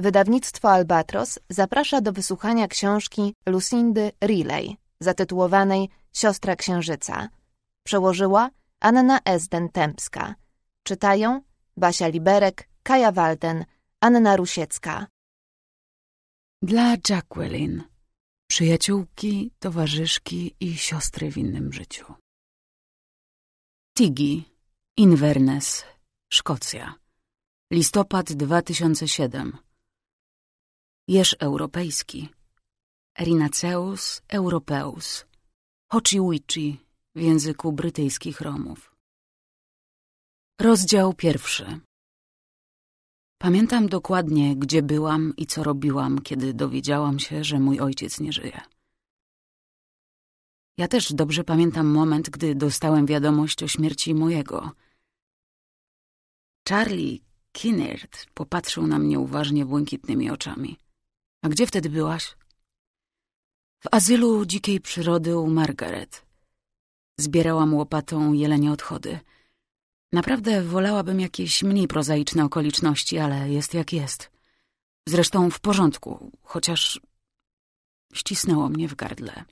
Wydawnictwo Albatros zaprasza do wysłuchania książki Lucindy Riley, zatytułowanej Siostra Księżyca. Przełożyła Anna Esden-Tempska. Czytają Basia Liberek, Kaja Walden, Anna Rusiecka. Dla Jacqueline, przyjaciółki, towarzyszki i siostry w innym życiu. Tigi, Inverness, Szkocja. Listopad 2007 jeż europejski. Erinaceus europeus. Hochiwichi w języku brytyjskich Romów. Rozdział pierwszy. Pamiętam dokładnie, gdzie byłam i co robiłam, kiedy dowiedziałam się, że mój ojciec nie żyje. Ja też dobrze pamiętam moment, gdy dostałem wiadomość o śmierci mojego. Charlie Kinnert popatrzył na mnie uważnie błękitnymi oczami. A gdzie wtedy byłaś? W azylu dzikiej przyrody u Margaret. Zbierałam łopatą jelenie odchody. Naprawdę wolałabym jakieś mniej prozaiczne okoliczności, ale jest jak jest. Zresztą w porządku, chociaż ścisnęło mnie w gardle.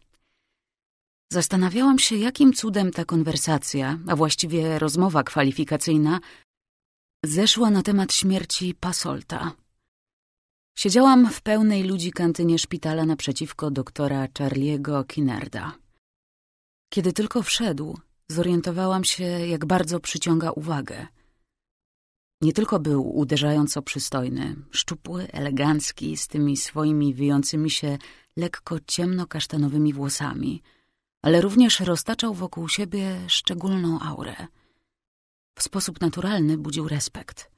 Zastanawiałam się, jakim cudem ta konwersacja, a właściwie rozmowa kwalifikacyjna, zeszła na temat śmierci Pasolta. Siedziałam w pełnej ludzi kantynie szpitala naprzeciwko doktora Charliego Kinnerda. Kiedy tylko wszedł, zorientowałam się, jak bardzo przyciąga uwagę. Nie tylko był uderzająco przystojny, szczupły, elegancki, z tymi swoimi wyjącymi się lekko ciemno-kasztanowymi włosami, ale również roztaczał wokół siebie szczególną aurę. W sposób naturalny budził respekt.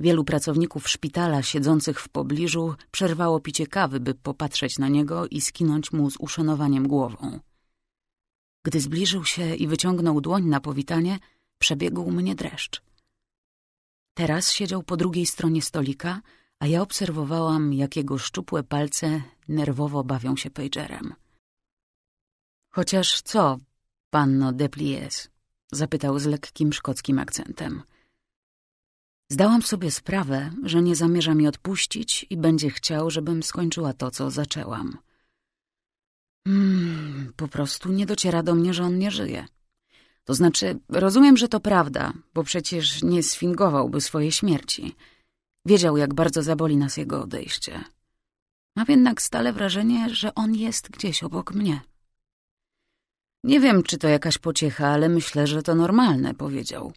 Wielu pracowników szpitala siedzących w pobliżu przerwało picie kawy, by popatrzeć na niego i skinąć mu z uszanowaniem głową. Gdy zbliżył się i wyciągnął dłoń na powitanie, przebiegł mnie dreszcz. Teraz siedział po drugiej stronie stolika, a ja obserwowałam, jak jego szczupłe palce nerwowo bawią się pagerem. Chociaż co, panno Deplies? zapytał z lekkim szkockim akcentem. Zdałam sobie sprawę, że nie zamierza mi odpuścić i będzie chciał, żebym skończyła to, co zaczęłam. Hmm, po prostu nie dociera do mnie, że on nie żyje. To znaczy, rozumiem, że to prawda, bo przecież nie sfingowałby swojej śmierci. Wiedział, jak bardzo zaboli nas jego odejście. Mam jednak stale wrażenie, że on jest gdzieś obok mnie. Nie wiem, czy to jakaś pociecha, ale myślę, że to normalne, powiedział.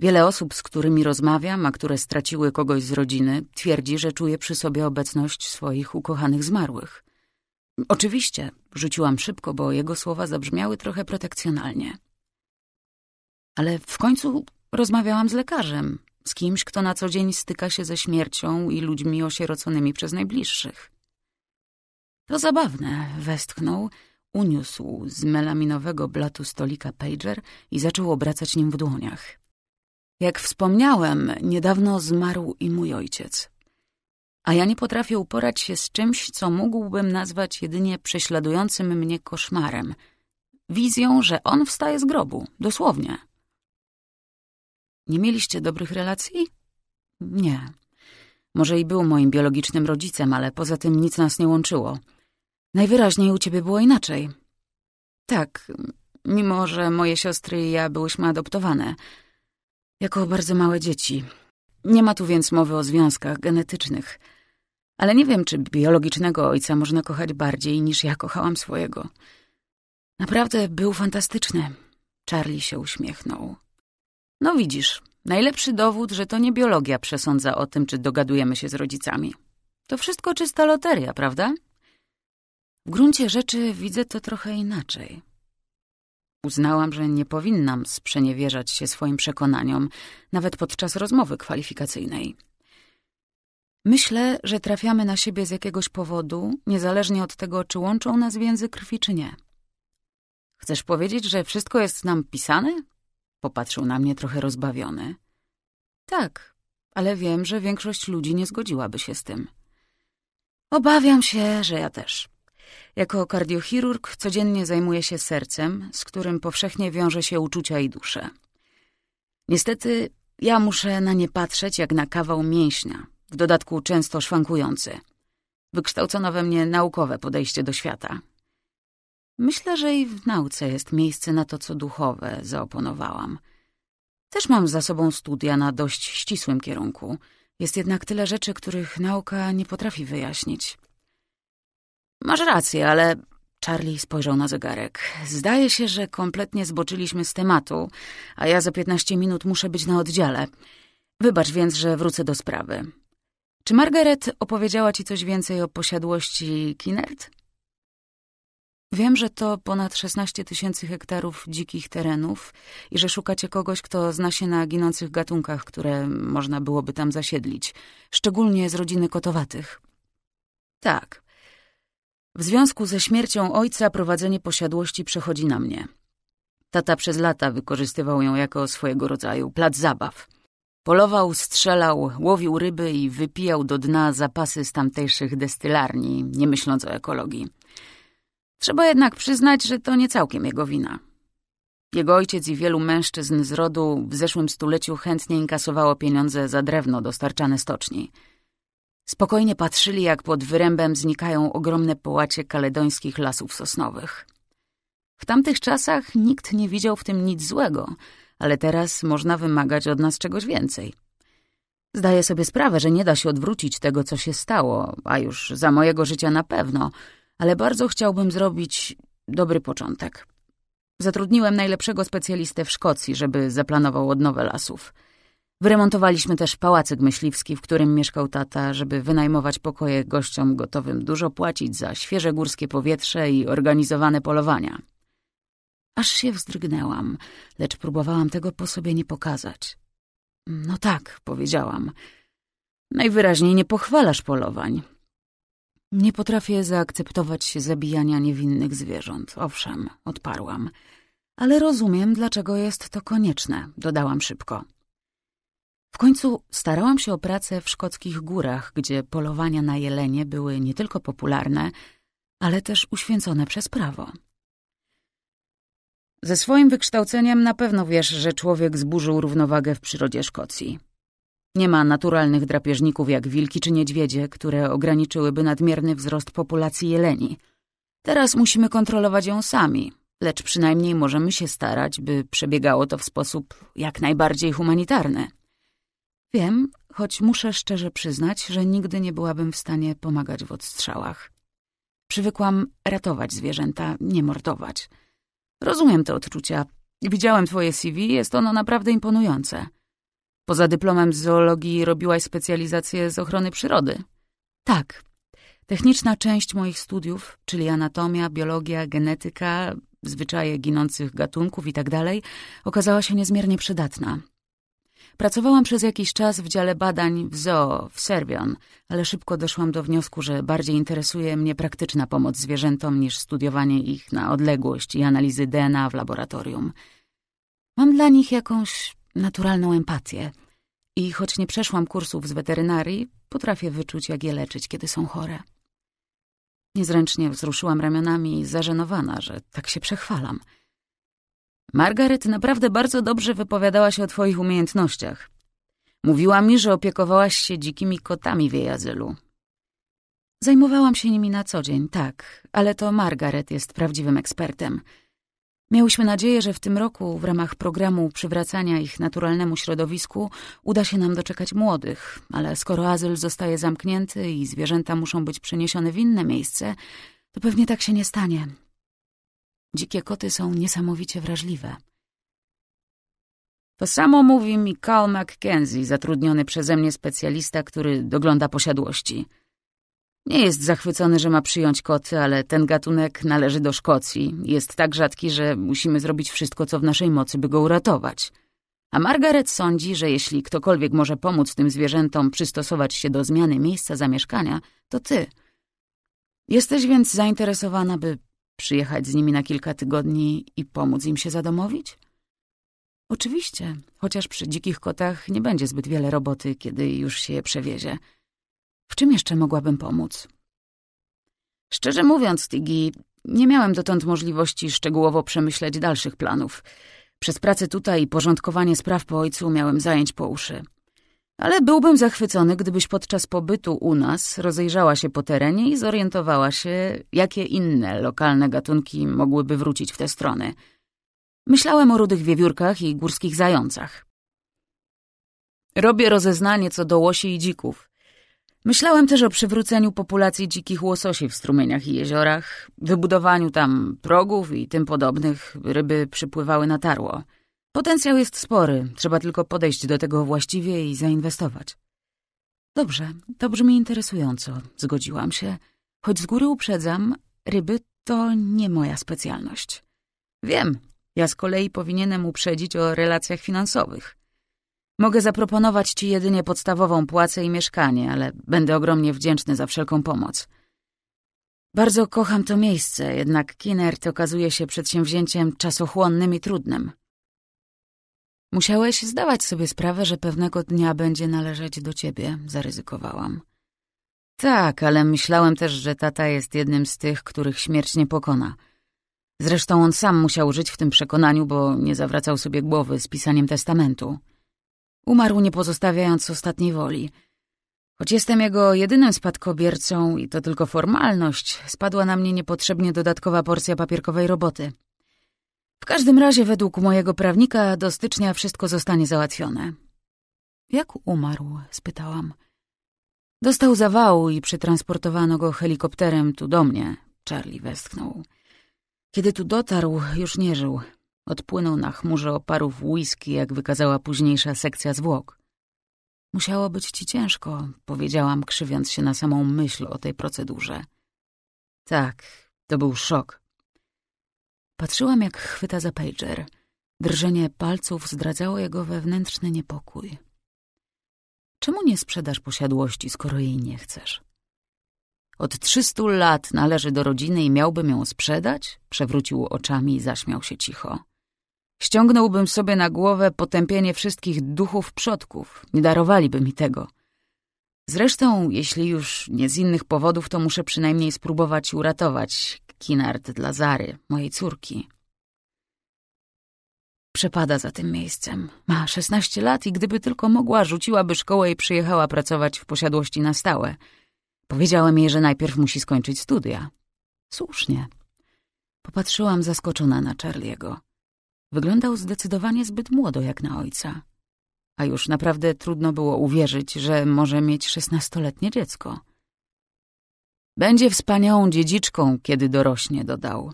Wiele osób, z którymi rozmawiam, a które straciły kogoś z rodziny, twierdzi, że czuje przy sobie obecność swoich ukochanych zmarłych. Oczywiście, rzuciłam szybko, bo jego słowa zabrzmiały trochę protekcjonalnie. Ale w końcu rozmawiałam z lekarzem, z kimś, kto na co dzień styka się ze śmiercią i ludźmi osieroconymi przez najbliższych. To zabawne, westchnął, uniósł z melaminowego blatu stolika pager i zaczął obracać nim w dłoniach. Jak wspomniałem, niedawno zmarł i mój ojciec. A ja nie potrafię uporać się z czymś, co mógłbym nazwać jedynie prześladującym mnie koszmarem. Wizją, że on wstaje z grobu, dosłownie. Nie mieliście dobrych relacji? Nie. Może i był moim biologicznym rodzicem, ale poza tym nic nas nie łączyło. Najwyraźniej u ciebie było inaczej. Tak, mimo że moje siostry i ja byłyśmy adoptowane — jako bardzo małe dzieci. Nie ma tu więc mowy o związkach genetycznych. Ale nie wiem, czy biologicznego ojca można kochać bardziej niż ja kochałam swojego. Naprawdę był fantastyczny. Charlie się uśmiechnął. No widzisz, najlepszy dowód, że to nie biologia przesądza o tym, czy dogadujemy się z rodzicami. To wszystko czysta loteria, prawda? W gruncie rzeczy widzę to trochę inaczej. Uznałam, że nie powinnam sprzeniewierzać się swoim przekonaniom, nawet podczas rozmowy kwalifikacyjnej. Myślę, że trafiamy na siebie z jakiegoś powodu, niezależnie od tego, czy łączą nas więzy krwi, czy nie. Chcesz powiedzieć, że wszystko jest nam pisane? Popatrzył na mnie trochę rozbawiony. Tak, ale wiem, że większość ludzi nie zgodziłaby się z tym. Obawiam się, że ja też. Jako kardiochirurg codziennie zajmuję się sercem, z którym powszechnie wiąże się uczucia i dusze. Niestety, ja muszę na nie patrzeć jak na kawał mięśnia, w dodatku często szwankujący. Wykształcono we mnie naukowe podejście do świata. Myślę, że i w nauce jest miejsce na to, co duchowe, zaoponowałam. Też mam za sobą studia na dość ścisłym kierunku. Jest jednak tyle rzeczy, których nauka nie potrafi wyjaśnić. Masz rację, ale... Charlie spojrzał na zegarek. Zdaje się, że kompletnie zboczyliśmy z tematu, a ja za 15 minut muszę być na oddziale. Wybacz więc, że wrócę do sprawy. Czy Margaret opowiedziała ci coś więcej o posiadłości Kinnert? Wiem, że to ponad 16 tysięcy hektarów dzikich terenów i że szukacie kogoś, kto zna się na ginących gatunkach, które można byłoby tam zasiedlić, szczególnie z rodziny kotowatych. Tak. W związku ze śmiercią ojca prowadzenie posiadłości przechodzi na mnie. Tata przez lata wykorzystywał ją jako swojego rodzaju plac zabaw. Polował, strzelał, łowił ryby i wypijał do dna zapasy z tamtejszych destylarni, nie myśląc o ekologii. Trzeba jednak przyznać, że to nie całkiem jego wina. Jego ojciec i wielu mężczyzn z rodu w zeszłym stuleciu chętnie inkasowało pieniądze za drewno dostarczane stoczni – Spokojnie patrzyli, jak pod wyrębem znikają ogromne połacie kaledońskich lasów sosnowych. W tamtych czasach nikt nie widział w tym nic złego, ale teraz można wymagać od nas czegoś więcej. Zdaję sobie sprawę, że nie da się odwrócić tego, co się stało, a już za mojego życia na pewno, ale bardzo chciałbym zrobić dobry początek. Zatrudniłem najlepszego specjalistę w Szkocji, żeby zaplanował odnowę lasów. Wyremontowaliśmy też pałacyk myśliwski, w którym mieszkał tata, żeby wynajmować pokoje gościom gotowym dużo płacić za świeże górskie powietrze i organizowane polowania. Aż się wzdrygnęłam, lecz próbowałam tego po sobie nie pokazać. No tak, powiedziałam. Najwyraźniej nie pochwalasz polowań. Nie potrafię zaakceptować zabijania niewinnych zwierząt. Owszem, odparłam. Ale rozumiem, dlaczego jest to konieczne, dodałam szybko. W końcu starałam się o pracę w szkockich górach, gdzie polowania na jelenie były nie tylko popularne, ale też uświęcone przez prawo. Ze swoim wykształceniem na pewno wiesz, że człowiek zburzył równowagę w przyrodzie Szkocji. Nie ma naturalnych drapieżników jak wilki czy niedźwiedzie, które ograniczyłyby nadmierny wzrost populacji jeleni. Teraz musimy kontrolować ją sami, lecz przynajmniej możemy się starać, by przebiegało to w sposób jak najbardziej humanitarny. Wiem, choć muszę szczerze przyznać, że nigdy nie byłabym w stanie pomagać w odstrzałach. Przywykłam ratować zwierzęta, nie mordować. Rozumiem te odczucia. Widziałem twoje CV, jest ono naprawdę imponujące. Poza dyplomem z zoologii robiłaś specjalizację z ochrony przyrody. Tak. Techniczna część moich studiów, czyli anatomia, biologia, genetyka, zwyczaje ginących gatunków itd., tak okazała się niezmiernie przydatna. Pracowałam przez jakiś czas w dziale badań w zoo w Serbion, ale szybko doszłam do wniosku, że bardziej interesuje mnie praktyczna pomoc zwierzętom niż studiowanie ich na odległość i analizy DNA w laboratorium. Mam dla nich jakąś naturalną empatię i choć nie przeszłam kursów z weterynarii, potrafię wyczuć, jak je leczyć, kiedy są chore. Niezręcznie wzruszyłam ramionami, zażenowana, że tak się przechwalam – Margaret naprawdę bardzo dobrze wypowiadała się o twoich umiejętnościach. Mówiła mi, że opiekowałaś się dzikimi kotami w jej azylu. Zajmowałam się nimi na co dzień, tak, ale to Margaret jest prawdziwym ekspertem. Miałyśmy nadzieję, że w tym roku w ramach programu przywracania ich naturalnemu środowisku uda się nam doczekać młodych, ale skoro azyl zostaje zamknięty i zwierzęta muszą być przeniesione w inne miejsce, to pewnie tak się nie stanie, Dzikie koty są niesamowicie wrażliwe. To samo mówi mi Carl McKenzie, zatrudniony przeze mnie specjalista, który dogląda posiadłości. Nie jest zachwycony, że ma przyjąć koty, ale ten gatunek należy do Szkocji. Jest tak rzadki, że musimy zrobić wszystko, co w naszej mocy, by go uratować. A Margaret sądzi, że jeśli ktokolwiek może pomóc tym zwierzętom przystosować się do zmiany miejsca zamieszkania, to ty. Jesteś więc zainteresowana, by Przyjechać z nimi na kilka tygodni i pomóc im się zadomowić? Oczywiście, chociaż przy dzikich kotach nie będzie zbyt wiele roboty, kiedy już się je przewiezie. W czym jeszcze mogłabym pomóc? Szczerze mówiąc, Tigi, nie miałem dotąd możliwości szczegółowo przemyśleć dalszych planów. Przez pracę tutaj i porządkowanie spraw po ojcu miałem zajęć po uszy ale byłbym zachwycony, gdybyś podczas pobytu u nas rozejrzała się po terenie i zorientowała się, jakie inne lokalne gatunki mogłyby wrócić w tę stronę. Myślałem o rudych wiewiórkach i górskich zającach. Robię rozeznanie co do łosi i dzików. Myślałem też o przywróceniu populacji dzikich łososi w strumieniach i jeziorach, wybudowaniu tam progów i tym podobnych, by ryby przypływały na tarło. Potencjał jest spory, trzeba tylko podejść do tego właściwie i zainwestować. Dobrze, to brzmi interesująco, zgodziłam się. Choć z góry uprzedzam, ryby to nie moja specjalność. Wiem, ja z kolei powinienem uprzedzić o relacjach finansowych. Mogę zaproponować ci jedynie podstawową płacę i mieszkanie, ale będę ogromnie wdzięczny za wszelką pomoc. Bardzo kocham to miejsce, jednak Kinert okazuje się przedsięwzięciem czasochłonnym i trudnym. Musiałeś zdawać sobie sprawę, że pewnego dnia będzie należeć do ciebie, zaryzykowałam. Tak, ale myślałem też, że tata jest jednym z tych, których śmierć nie pokona. Zresztą on sam musiał żyć w tym przekonaniu, bo nie zawracał sobie głowy z pisaniem testamentu. Umarł nie pozostawiając ostatniej woli. Choć jestem jego jedynym spadkobiercą i to tylko formalność, spadła na mnie niepotrzebnie dodatkowa porcja papierkowej roboty. W każdym razie, według mojego prawnika, do stycznia wszystko zostanie załatwione. Jak umarł? spytałam. Dostał zawału i przetransportowano go helikopterem tu do mnie, Charlie westchnął. Kiedy tu dotarł, już nie żył. Odpłynął na chmurze oparów whisky, jak wykazała późniejsza sekcja zwłok. Musiało być ci ciężko, powiedziałam, krzywiąc się na samą myśl o tej procedurze. Tak, to był szok. Patrzyłam, jak chwyta za pager. Drżenie palców zdradzało jego wewnętrzny niepokój. Czemu nie sprzedasz posiadłości, skoro jej nie chcesz? Od trzystu lat należy do rodziny i miałbym ją sprzedać? Przewrócił oczami i zaśmiał się cicho. Ściągnąłbym sobie na głowę potępienie wszystkich duchów przodków. Nie darowaliby mi tego. Zresztą, jeśli już nie z innych powodów, to muszę przynajmniej spróbować uratować Kinard dla Zary, mojej córki. Przepada za tym miejscem. Ma 16 lat i gdyby tylko mogła, rzuciłaby szkołę i przyjechała pracować w posiadłości na stałe. Powiedziałem jej, że najpierw musi skończyć studia. Słusznie. Popatrzyłam zaskoczona na Charlie'ego. Wyglądał zdecydowanie zbyt młodo jak na ojca. A już naprawdę trudno było uwierzyć, że może mieć szesnastoletnie dziecko. Będzie wspaniałą dziedziczką, kiedy dorośnie, dodał.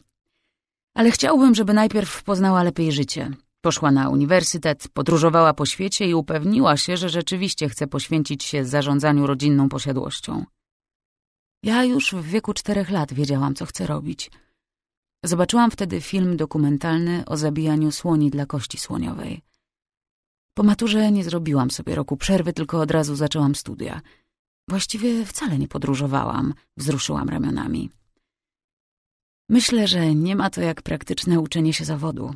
Ale chciałbym, żeby najpierw poznała lepiej życie. Poszła na uniwersytet, podróżowała po świecie i upewniła się, że rzeczywiście chce poświęcić się zarządzaniu rodzinną posiadłością. Ja już w wieku czterech lat wiedziałam, co chcę robić. Zobaczyłam wtedy film dokumentalny o zabijaniu słoni dla kości słoniowej. Po maturze nie zrobiłam sobie roku przerwy, tylko od razu zaczęłam studia – Właściwie wcale nie podróżowałam, wzruszyłam ramionami. Myślę, że nie ma to jak praktyczne uczenie się zawodu.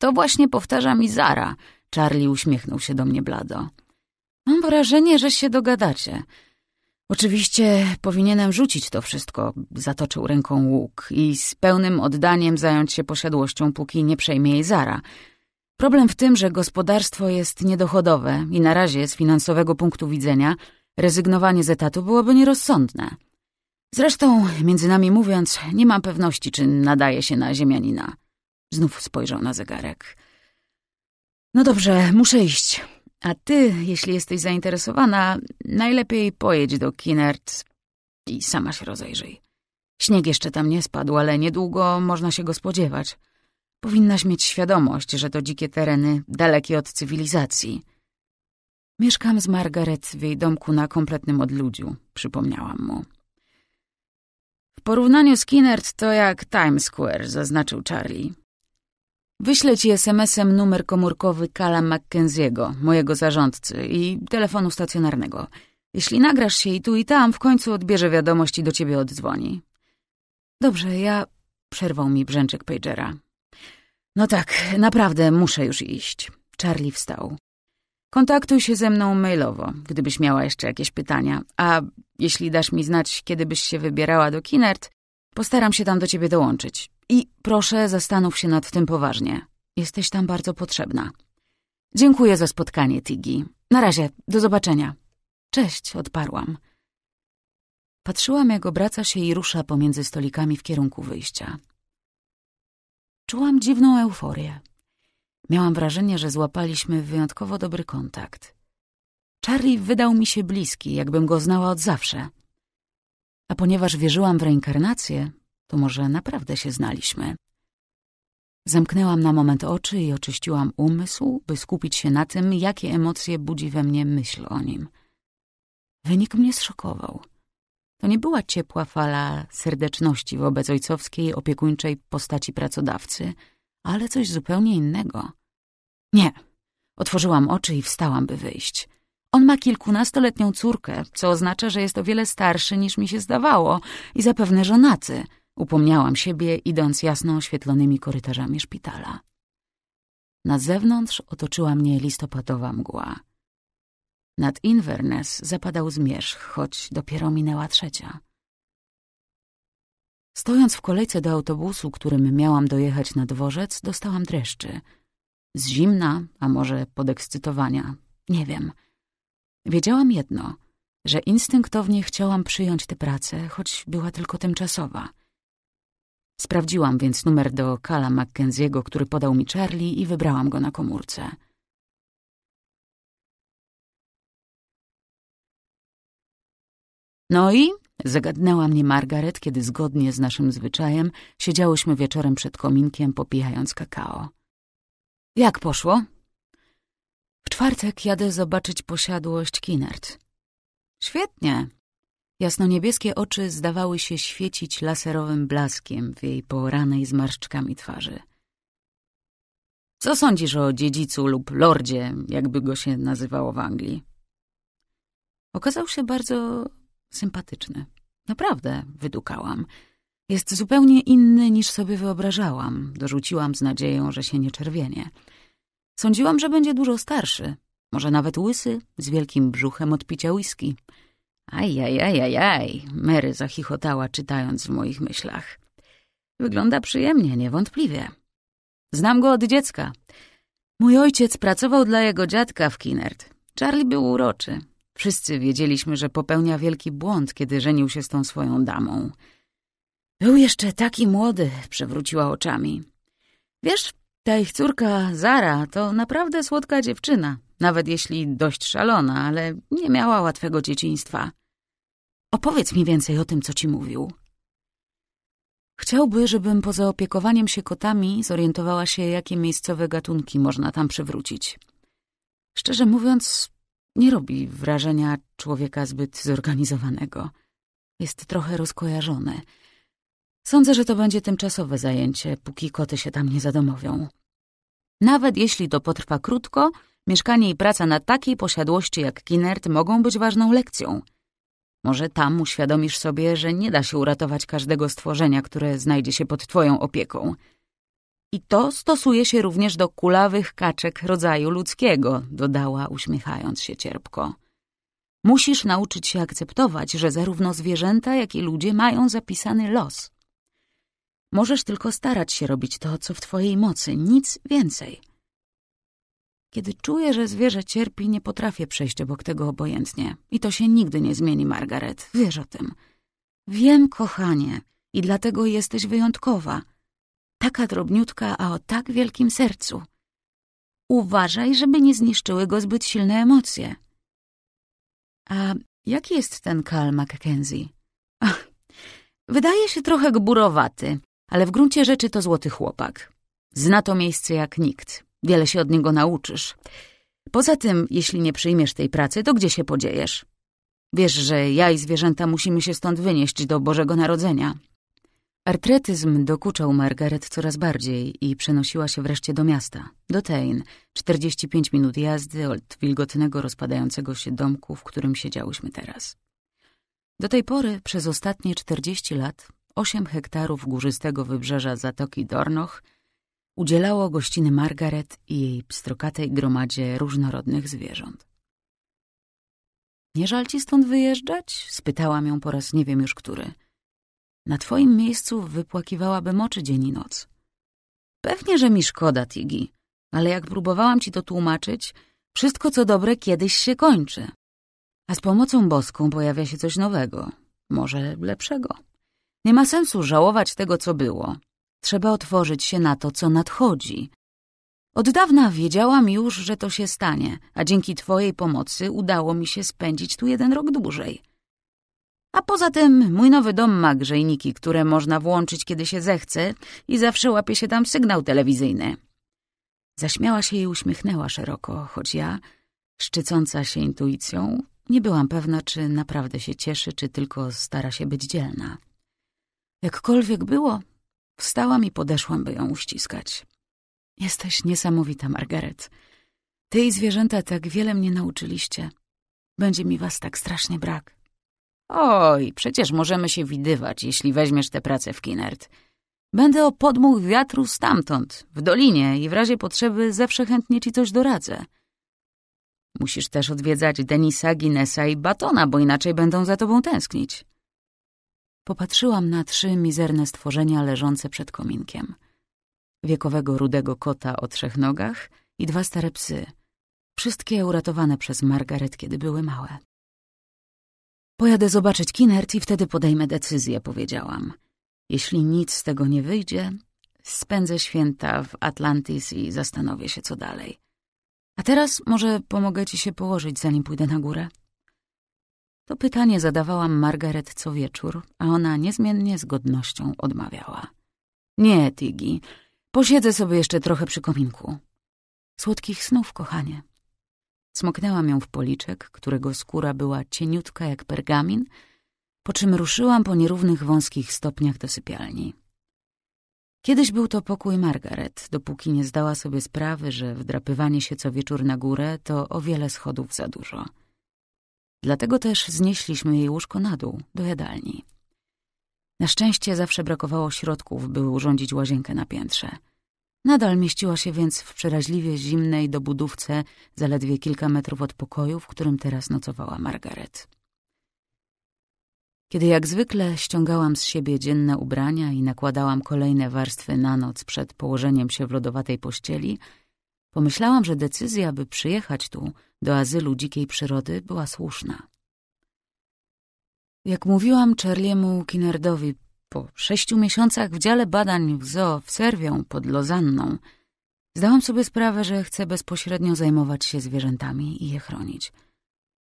To właśnie powtarza mi Zara, Charlie uśmiechnął się do mnie blado. Mam wrażenie, że się dogadacie. Oczywiście powinienem rzucić to wszystko, zatoczył ręką łuk i z pełnym oddaniem zająć się posiadłością, póki nie przejmie jej Zara. Problem w tym, że gospodarstwo jest niedochodowe i na razie z finansowego punktu widzenia – Rezygnowanie z etatu byłoby nierozsądne. Zresztą, między nami mówiąc, nie mam pewności, czy nadaje się na ziemianina. Znów spojrzał na zegarek. No dobrze, muszę iść. A ty, jeśli jesteś zainteresowana, najlepiej pojedź do Kinert i sama się rozejrzyj. Śnieg jeszcze tam nie spadł, ale niedługo można się go spodziewać. Powinnaś mieć świadomość, że to dzikie tereny, dalekie od cywilizacji. Mieszkam z Margaret w jej domku na kompletnym odludziu, przypomniałam mu. W porównaniu z Kinnert to jak Times Square, zaznaczył Charlie. Wyślę ci SMS-em numer komórkowy Kala McKenzie'ego, mojego zarządcy i telefonu stacjonarnego. Jeśli nagrasz się i tu i tam, w końcu odbierze wiadomość i do ciebie oddzwoni. Dobrze, ja... Przerwał mi brzęczek pagera. No tak, naprawdę muszę już iść. Charlie wstał. Kontaktuj się ze mną mailowo, gdybyś miała jeszcze jakieś pytania, a jeśli dasz mi znać, kiedy byś się wybierała do Kinert, postaram się tam do ciebie dołączyć. I proszę, zastanów się nad tym poważnie. Jesteś tam bardzo potrzebna. Dziękuję za spotkanie, Tigi. Na razie, do zobaczenia. Cześć, odparłam. Patrzyłam, jak obraca się i rusza pomiędzy stolikami w kierunku wyjścia. Czułam dziwną euforię. Miałam wrażenie, że złapaliśmy wyjątkowo dobry kontakt. Charlie wydał mi się bliski, jakbym go znała od zawsze. A ponieważ wierzyłam w reinkarnację, to może naprawdę się znaliśmy. Zamknęłam na moment oczy i oczyściłam umysł, by skupić się na tym, jakie emocje budzi we mnie myśl o nim. Wynik mnie zszokował. To nie była ciepła fala serdeczności wobec ojcowskiej, opiekuńczej postaci pracodawcy, ale coś zupełnie innego. Nie. Otworzyłam oczy i wstałam, by wyjść. On ma kilkunastoletnią córkę, co oznacza, że jest o wiele starszy niż mi się zdawało i zapewne żonaty. Upomniałam siebie, idąc jasno oświetlonymi korytarzami szpitala. Na zewnątrz otoczyła mnie listopadowa mgła. Nad Inverness zapadał zmierzch, choć dopiero minęła trzecia. Stojąc w kolejce do autobusu, którym miałam dojechać na dworzec, dostałam dreszczy – z zimna, a może podekscytowania. Nie wiem. Wiedziałam jedno, że instynktownie chciałam przyjąć tę pracę, choć była tylko tymczasowa. Sprawdziłam więc numer do Kala Mackenziego, który podał mi Charlie i wybrałam go na komórce. No i? Zagadnęła mnie Margaret, kiedy zgodnie z naszym zwyczajem siedziałyśmy wieczorem przed kominkiem popijając kakao. Jak poszło? W czwartek jadę zobaczyć posiadłość Kinert. Świetnie. Jasnoniebieskie oczy zdawały się świecić laserowym blaskiem w jej poranej zmarszczkami twarzy. Co sądzisz o dziedzicu lub lordzie, jakby go się nazywało w Anglii? Okazał się bardzo sympatyczny. Naprawdę, wydukałam. Jest zupełnie inny niż sobie wyobrażałam, dorzuciłam z nadzieją, że się nie czerwienie. Sądziłam, że będzie dużo starszy, może nawet łysy, z wielkim brzuchem od picia whisky. Ajajajajaj, Mary zachichotała, czytając w moich myślach. Wygląda przyjemnie, niewątpliwie. Znam go od dziecka. Mój ojciec pracował dla jego dziadka w Kinert. Charlie był uroczy. Wszyscy wiedzieliśmy, że popełnia wielki błąd, kiedy żenił się z tą swoją damą. Był jeszcze taki młody, przewróciła oczami. Wiesz, ta ich córka Zara to naprawdę słodka dziewczyna, nawet jeśli dość szalona, ale nie miała łatwego dzieciństwa. Opowiedz mi więcej o tym, co ci mówił. Chciałby, żebym poza opiekowaniem się kotami zorientowała się, jakie miejscowe gatunki można tam przywrócić. Szczerze mówiąc, nie robi wrażenia człowieka zbyt zorganizowanego. Jest trochę rozkojarzony – Sądzę, że to będzie tymczasowe zajęcie, póki koty się tam nie zadomowią. Nawet jeśli to potrwa krótko, mieszkanie i praca na takiej posiadłości jak Kinert mogą być ważną lekcją. Może tam uświadomisz sobie, że nie da się uratować każdego stworzenia, które znajdzie się pod twoją opieką. I to stosuje się również do kulawych kaczek rodzaju ludzkiego, dodała uśmiechając się cierpko. Musisz nauczyć się akceptować, że zarówno zwierzęta, jak i ludzie mają zapisany los. Możesz tylko starać się robić to, co w twojej mocy, nic więcej. Kiedy czuję, że zwierzę cierpi, nie potrafię przejść obok tego obojętnie. I to się nigdy nie zmieni, Margaret. Wierz o tym. Wiem, kochanie, i dlatego jesteś wyjątkowa. Taka drobniutka, a o tak wielkim sercu. Uważaj, żeby nie zniszczyły go zbyt silne emocje. A jaki jest ten kal, McKenzie? Ach, wydaje się trochę gburowaty ale w gruncie rzeczy to złoty chłopak. Zna to miejsce jak nikt. Wiele się od niego nauczysz. Poza tym, jeśli nie przyjmiesz tej pracy, to gdzie się podziejesz? Wiesz, że ja i zwierzęta musimy się stąd wynieść do Bożego Narodzenia. Artretyzm dokuczał Margaret coraz bardziej i przenosiła się wreszcie do miasta, do Tain, 45 minut jazdy od wilgotnego, rozpadającego się domku, w którym siedziałyśmy teraz. Do tej pory, przez ostatnie 40 lat, 8 hektarów górzystego wybrzeża Zatoki Dornoch udzielało gościny Margaret i jej pstrokatej gromadzie różnorodnych zwierząt. Nie żal ci stąd wyjeżdżać? spytałam ją po raz nie wiem już który. Na twoim miejscu wypłakiwałabym oczy dzień i noc. Pewnie, że mi szkoda, Tigi, ale jak próbowałam ci to tłumaczyć, wszystko co dobre kiedyś się kończy. A z pomocą boską pojawia się coś nowego, może lepszego. Nie ma sensu żałować tego, co było. Trzeba otworzyć się na to, co nadchodzi. Od dawna wiedziałam już, że to się stanie, a dzięki twojej pomocy udało mi się spędzić tu jeden rok dłużej. A poza tym mój nowy dom ma grzejniki, które można włączyć, kiedy się zechce i zawsze łapie się tam sygnał telewizyjny. Zaśmiała się i uśmiechnęła szeroko, choć ja, szczycąca się intuicją, nie byłam pewna, czy naprawdę się cieszy, czy tylko stara się być dzielna. Jakkolwiek było, wstałam i podeszłam, by ją uściskać. Jesteś niesamowita, Margaret. Ty i zwierzęta tak wiele mnie nauczyliście. Będzie mi was tak strasznie brak. Oj, przecież możemy się widywać, jeśli weźmiesz tę pracę w Kinert. Będę o podmuch wiatru stamtąd, w dolinie i w razie potrzeby zawsze chętnie ci coś doradzę. Musisz też odwiedzać Denisa, Guinnessa i Batona, bo inaczej będą za tobą tęsknić popatrzyłam na trzy mizerne stworzenia leżące przed kominkiem. Wiekowego rudego kota o trzech nogach i dwa stare psy, wszystkie uratowane przez Margaret, kiedy były małe. Pojadę zobaczyć Kinert i wtedy podejmę decyzję, powiedziałam. Jeśli nic z tego nie wyjdzie, spędzę święta w Atlantis i zastanowię się, co dalej. A teraz może pomogę ci się położyć, zanim pójdę na górę? To pytanie zadawałam Margaret co wieczór, a ona niezmiennie z godnością odmawiała. Nie, Tigi, posiedzę sobie jeszcze trochę przy kominku. Słodkich snów, kochanie. Smoknęłam ją w policzek, którego skóra była cieniutka jak pergamin, po czym ruszyłam po nierównych wąskich stopniach do sypialni. Kiedyś był to pokój Margaret, dopóki nie zdała sobie sprawy, że wdrapywanie się co wieczór na górę to o wiele schodów za dużo. Dlatego też znieśliśmy jej łóżko na dół, do jadalni. Na szczęście zawsze brakowało środków, by urządzić łazienkę na piętrze. Nadal mieściła się więc w przeraźliwie zimnej dobudówce zaledwie kilka metrów od pokoju, w którym teraz nocowała Margaret. Kiedy jak zwykle ściągałam z siebie dzienne ubrania i nakładałam kolejne warstwy na noc przed położeniem się w lodowatej pościeli, pomyślałam, że decyzja, by przyjechać tu – do azylu dzikiej przyrody była słuszna. Jak mówiłam Charliemu Kinnerdowi, po sześciu miesiącach w dziale badań w zoo w Serwią pod Lozanną zdałam sobie sprawę, że chcę bezpośrednio zajmować się zwierzętami i je chronić.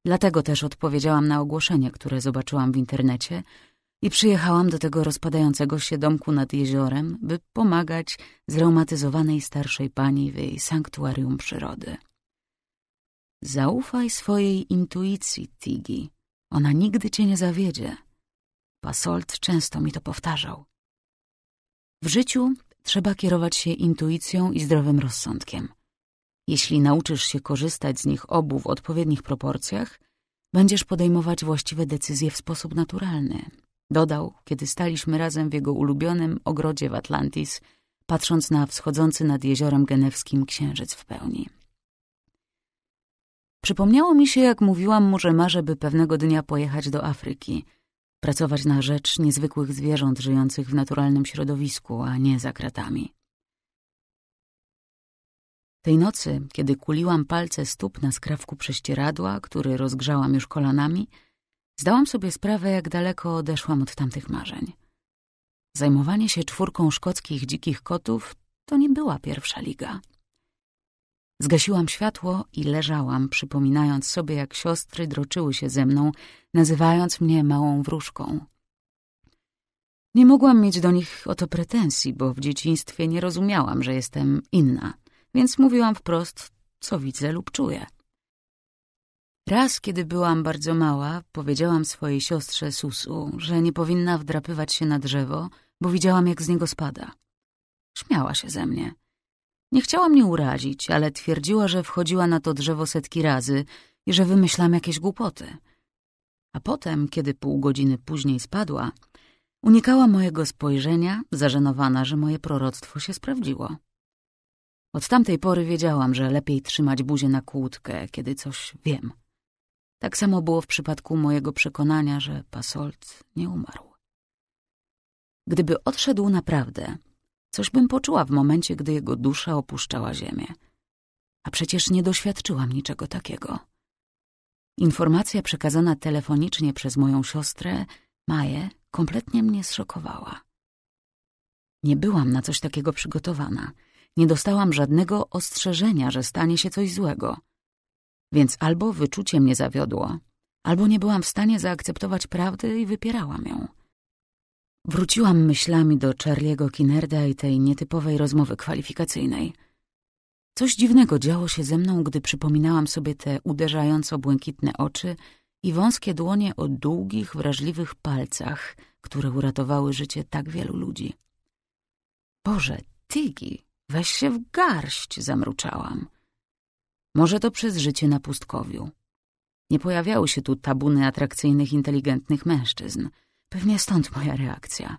Dlatego też odpowiedziałam na ogłoszenie, które zobaczyłam w internecie i przyjechałam do tego rozpadającego się domku nad jeziorem, by pomagać zreumatyzowanej starszej pani w jej sanktuarium przyrody. Zaufaj swojej intuicji, Tigi. Ona nigdy cię nie zawiedzie. Pasolt często mi to powtarzał. W życiu trzeba kierować się intuicją i zdrowym rozsądkiem. Jeśli nauczysz się korzystać z nich obu w odpowiednich proporcjach, będziesz podejmować właściwe decyzje w sposób naturalny. Dodał, kiedy staliśmy razem w jego ulubionym ogrodzie w Atlantis, patrząc na wschodzący nad jeziorem genewskim księżyc w pełni. Przypomniało mi się, jak mówiłam mu, że marzę, by pewnego dnia pojechać do Afryki, pracować na rzecz niezwykłych zwierząt żyjących w naturalnym środowisku, a nie za kratami. Tej nocy, kiedy kuliłam palce stóp na skrawku prześcieradła, który rozgrzałam już kolanami, zdałam sobie sprawę, jak daleko odeszłam od tamtych marzeń. Zajmowanie się czwórką szkockich dzikich kotów to nie była pierwsza liga. Zgasiłam światło i leżałam, przypominając sobie, jak siostry droczyły się ze mną, nazywając mnie małą wróżką. Nie mogłam mieć do nich o to pretensji, bo w dzieciństwie nie rozumiałam, że jestem inna, więc mówiłam wprost, co widzę lub czuję. Raz, kiedy byłam bardzo mała, powiedziałam swojej siostrze Susu, że nie powinna wdrapywać się na drzewo, bo widziałam, jak z niego spada. Śmiała się ze mnie. Nie chciała mnie urazić, ale twierdziła, że wchodziła na to drzewo setki razy i że wymyślam jakieś głupoty. A potem, kiedy pół godziny później spadła, unikała mojego spojrzenia, zażenowana, że moje proroctwo się sprawdziło. Od tamtej pory wiedziałam, że lepiej trzymać buzię na kłódkę, kiedy coś wiem. Tak samo było w przypadku mojego przekonania, że Pasolc nie umarł. Gdyby odszedł naprawdę, Coś bym poczuła w momencie, gdy jego dusza opuszczała ziemię. A przecież nie doświadczyłam niczego takiego. Informacja przekazana telefonicznie przez moją siostrę, Maję, kompletnie mnie zszokowała. Nie byłam na coś takiego przygotowana. Nie dostałam żadnego ostrzeżenia, że stanie się coś złego. Więc albo wyczucie mnie zawiodło, albo nie byłam w stanie zaakceptować prawdy i wypierałam ją. Wróciłam myślami do Charliego Kinerda i tej nietypowej rozmowy kwalifikacyjnej. Coś dziwnego działo się ze mną, gdy przypominałam sobie te uderzająco błękitne oczy i wąskie dłonie o długich, wrażliwych palcach, które uratowały życie tak wielu ludzi. Boże, Tygi, weź się w garść, zamruczałam. Może to przez życie na pustkowiu. Nie pojawiały się tu tabuny atrakcyjnych, inteligentnych mężczyzn – Pewnie stąd moja reakcja.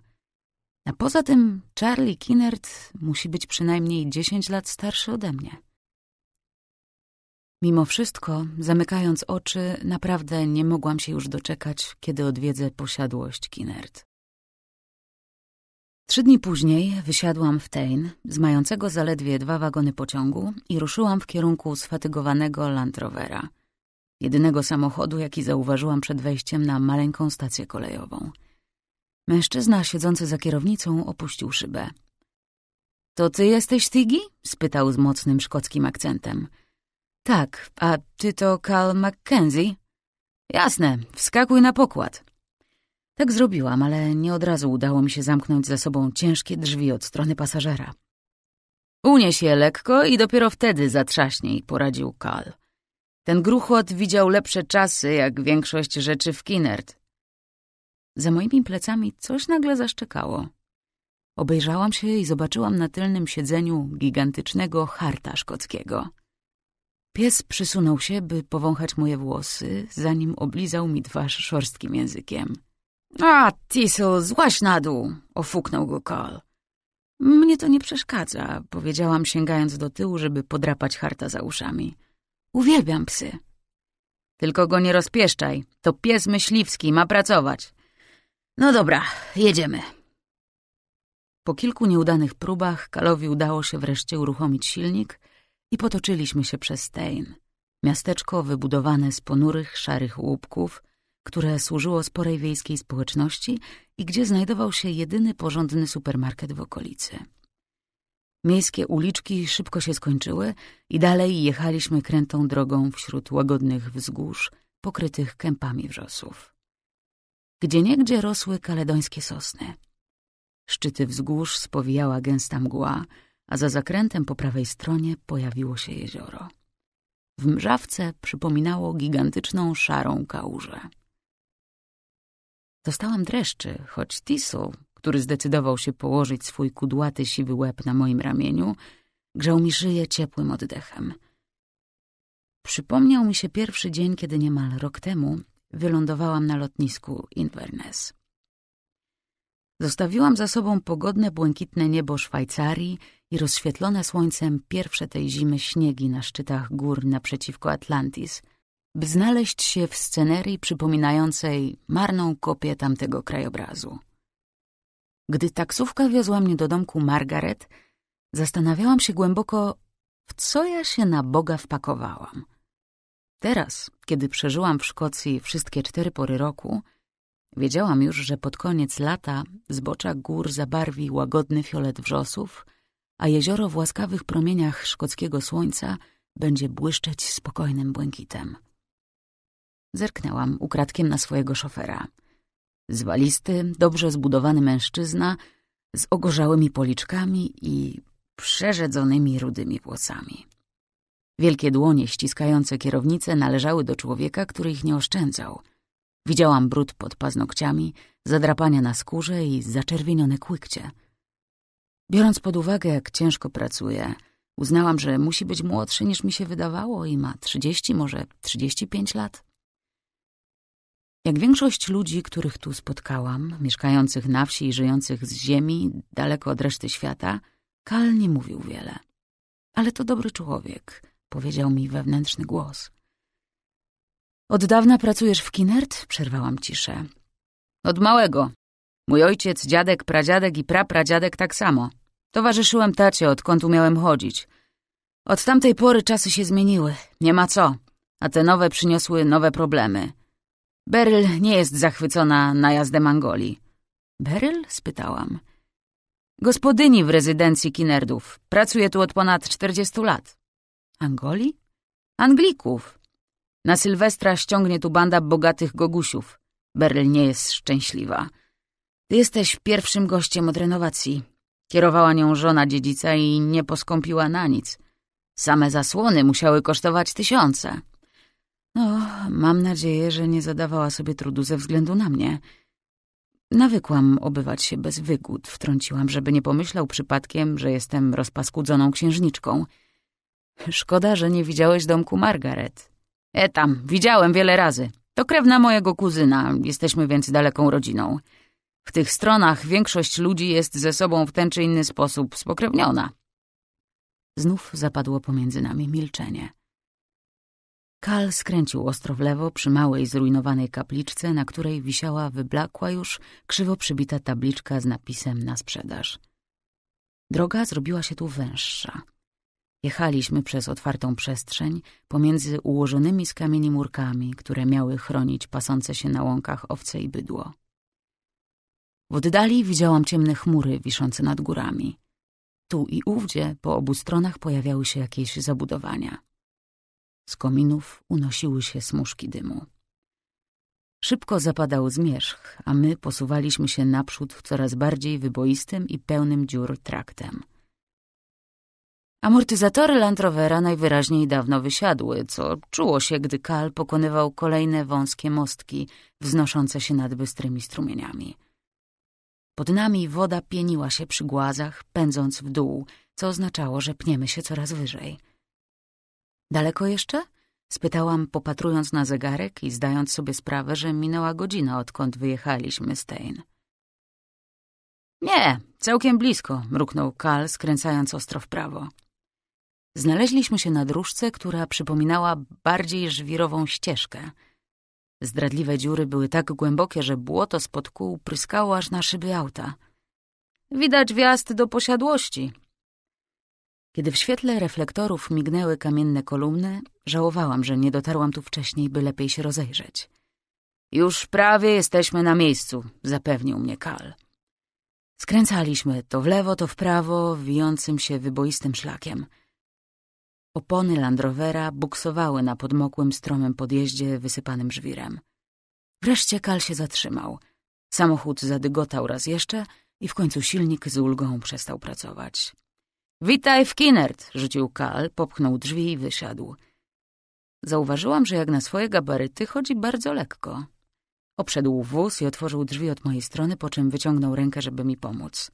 A poza tym Charlie Kinnert musi być przynajmniej 10 lat starszy ode mnie. Mimo wszystko, zamykając oczy, naprawdę nie mogłam się już doczekać, kiedy odwiedzę posiadłość Kinnert. Trzy dni później wysiadłam w Tain z mającego zaledwie dwa wagony pociągu i ruszyłam w kierunku sfatygowanego Land Rovera – jedynego samochodu, jaki zauważyłam przed wejściem na maleńką stację kolejową. Mężczyzna siedzący za kierownicą opuścił szybę. — To ty jesteś Tigi? — spytał z mocnym szkockim akcentem. — Tak, a ty to Carl McKenzie? — Jasne, wskakuj na pokład. Tak zrobiłam, ale nie od razu udało mi się zamknąć za sobą ciężkie drzwi od strony pasażera. Unieś je lekko i dopiero wtedy zatrzaśnij, poradził Kal. Ten gruchot widział lepsze czasy, jak większość rzeczy w Kinert. Za moimi plecami coś nagle zaszczekało. Obejrzałam się i zobaczyłam na tylnym siedzeniu gigantycznego harta szkockiego. Pies przysunął się, by powąchać moje włosy, zanim oblizał mi twarz szorstkim językiem. A, Tisu, złaś na dół! ofuknął go Kol. Mnie to nie przeszkadza, powiedziałam, sięgając do tyłu, żeby podrapać harta za uszami. Uwielbiam psy. Tylko go nie rozpieszczaj. To pies myśliwski, ma pracować. No dobra, jedziemy. Po kilku nieudanych próbach Kalowi udało się wreszcie uruchomić silnik i potoczyliśmy się przez Stein. Miasteczko wybudowane z ponurych, szarych łupków, które służyło sporej wiejskiej społeczności i gdzie znajdował się jedyny porządny supermarket w okolicy. Miejskie uliczki szybko się skończyły i dalej jechaliśmy krętą drogą wśród łagodnych wzgórz pokrytych kępami wrzosów. Gdzieniegdzie rosły kaledońskie sosny. Szczyty wzgórz spowijała gęsta mgła, a za zakrętem po prawej stronie pojawiło się jezioro. W mrzawce przypominało gigantyczną szarą kałużę. Dostałam dreszczy, choć Tisu, który zdecydował się położyć swój kudłaty siwy łeb na moim ramieniu, grzał mi szyję ciepłym oddechem. Przypomniał mi się pierwszy dzień, kiedy niemal rok temu wylądowałam na lotnisku Inverness. Zostawiłam za sobą pogodne, błękitne niebo Szwajcarii i rozświetlone słońcem pierwsze tej zimy śniegi na szczytach gór naprzeciwko Atlantis, by znaleźć się w scenerii przypominającej marną kopię tamtego krajobrazu. Gdy taksówka wiozła mnie do domku Margaret, zastanawiałam się głęboko, w co ja się na Boga wpakowałam. Teraz, kiedy przeżyłam w Szkocji wszystkie cztery pory roku, wiedziałam już, że pod koniec lata zbocza gór zabarwi łagodny fiolet wrzosów, a jezioro w łaskawych promieniach szkockiego słońca będzie błyszczeć spokojnym błękitem. Zerknęłam ukradkiem na swojego szofera – Zwalisty, dobrze zbudowany mężczyzna z ogorzałymi policzkami i przerzedzonymi rudymi włosami. Wielkie dłonie ściskające kierownicę należały do człowieka, który ich nie oszczędzał. Widziałam brud pod paznokciami, zadrapania na skórze i zaczerwienione kłykcie. Biorąc pod uwagę, jak ciężko pracuje, uznałam, że musi być młodszy niż mi się wydawało i ma trzydzieści, może trzydzieści pięć lat. Jak większość ludzi, których tu spotkałam, mieszkających na wsi i żyjących z ziemi, daleko od reszty świata, Kal nie mówił wiele. Ale to dobry człowiek, powiedział mi wewnętrzny głos. Od dawna pracujesz w Kinert? Przerwałam ciszę. Od małego. Mój ojciec, dziadek, pradziadek i prapradziadek tak samo. Towarzyszyłem tacie, odkąd umiałem chodzić. Od tamtej pory czasy się zmieniły, nie ma co. A te nowe przyniosły nowe problemy. Beryl nie jest zachwycona najazdem Angolii. Beryl? spytałam. Gospodyni w rezydencji Kinerdów. Pracuje tu od ponad 40 lat. Angoli? Anglików. Na Sylwestra ściągnie tu banda bogatych gogusiów. Beryl nie jest szczęśliwa. Ty jesteś pierwszym gościem od renowacji. Kierowała nią żona dziedzica i nie poskąpiła na nic. Same zasłony musiały kosztować tysiące. No, mam nadzieję, że nie zadawała sobie trudu ze względu na mnie. Nawykłam obywać się bez wygód, wtrąciłam, żeby nie pomyślał przypadkiem, że jestem rozpaskudzoną księżniczką. Szkoda, że nie widziałeś domku Margaret. E tam, widziałem wiele razy. To krewna mojego kuzyna, jesteśmy więc daleką rodziną. W tych stronach większość ludzi jest ze sobą w ten czy inny sposób spokrewniona. Znów zapadło pomiędzy nami milczenie. Kal skręcił ostro w lewo przy małej, zrujnowanej kapliczce, na której wisiała wyblakła już, krzywo przybita tabliczka z napisem na sprzedaż. Droga zrobiła się tu węższa. Jechaliśmy przez otwartą przestrzeń, pomiędzy ułożonymi z kamieni murkami, które miały chronić pasące się na łąkach owce i bydło. W oddali widziałam ciemne chmury wiszące nad górami. Tu i ówdzie po obu stronach pojawiały się jakieś zabudowania. Z kominów unosiły się smuszki dymu. Szybko zapadał zmierzch, a my posuwaliśmy się naprzód w coraz bardziej wyboistym i pełnym dziur traktem. Amortyzatory Land Rovera najwyraźniej dawno wysiadły, co czuło się, gdy Kal pokonywał kolejne wąskie mostki wznoszące się nad bystrymi strumieniami. Pod nami woda pieniła się przy głazach, pędząc w dół, co oznaczało, że pniemy się coraz wyżej – Daleko jeszcze? Spytałam, popatrując na zegarek i zdając sobie sprawę, że minęła godzina, odkąd wyjechaliśmy z Tain. Nie, całkiem blisko, mruknął Karl, skręcając ostro w prawo. Znaleźliśmy się na dróżce, która przypominała bardziej żwirową ścieżkę. Zdradliwe dziury były tak głębokie, że błoto spod kół pryskało aż na szyby auta. Widać wjazd do posiadłości, kiedy w świetle reflektorów mignęły kamienne kolumny, żałowałam, że nie dotarłam tu wcześniej, by lepiej się rozejrzeć. Już prawie jesteśmy na miejscu, zapewnił mnie Kal. Skręcaliśmy to w lewo, to w prawo, wijącym się wyboistym szlakiem. Opony Landrowera buksowały na podmokłym, stromym podjeździe wysypanym żwirem. Wreszcie Kal się zatrzymał. Samochód zadygotał raz jeszcze i w końcu silnik z ulgą przestał pracować. Witaj w Kinert, rzucił Kal, popchnął drzwi i wysiadł. Zauważyłam, że jak na swoje gabaryty chodzi bardzo lekko. Obszedł wóz i otworzył drzwi od mojej strony, po czym wyciągnął rękę, żeby mi pomóc.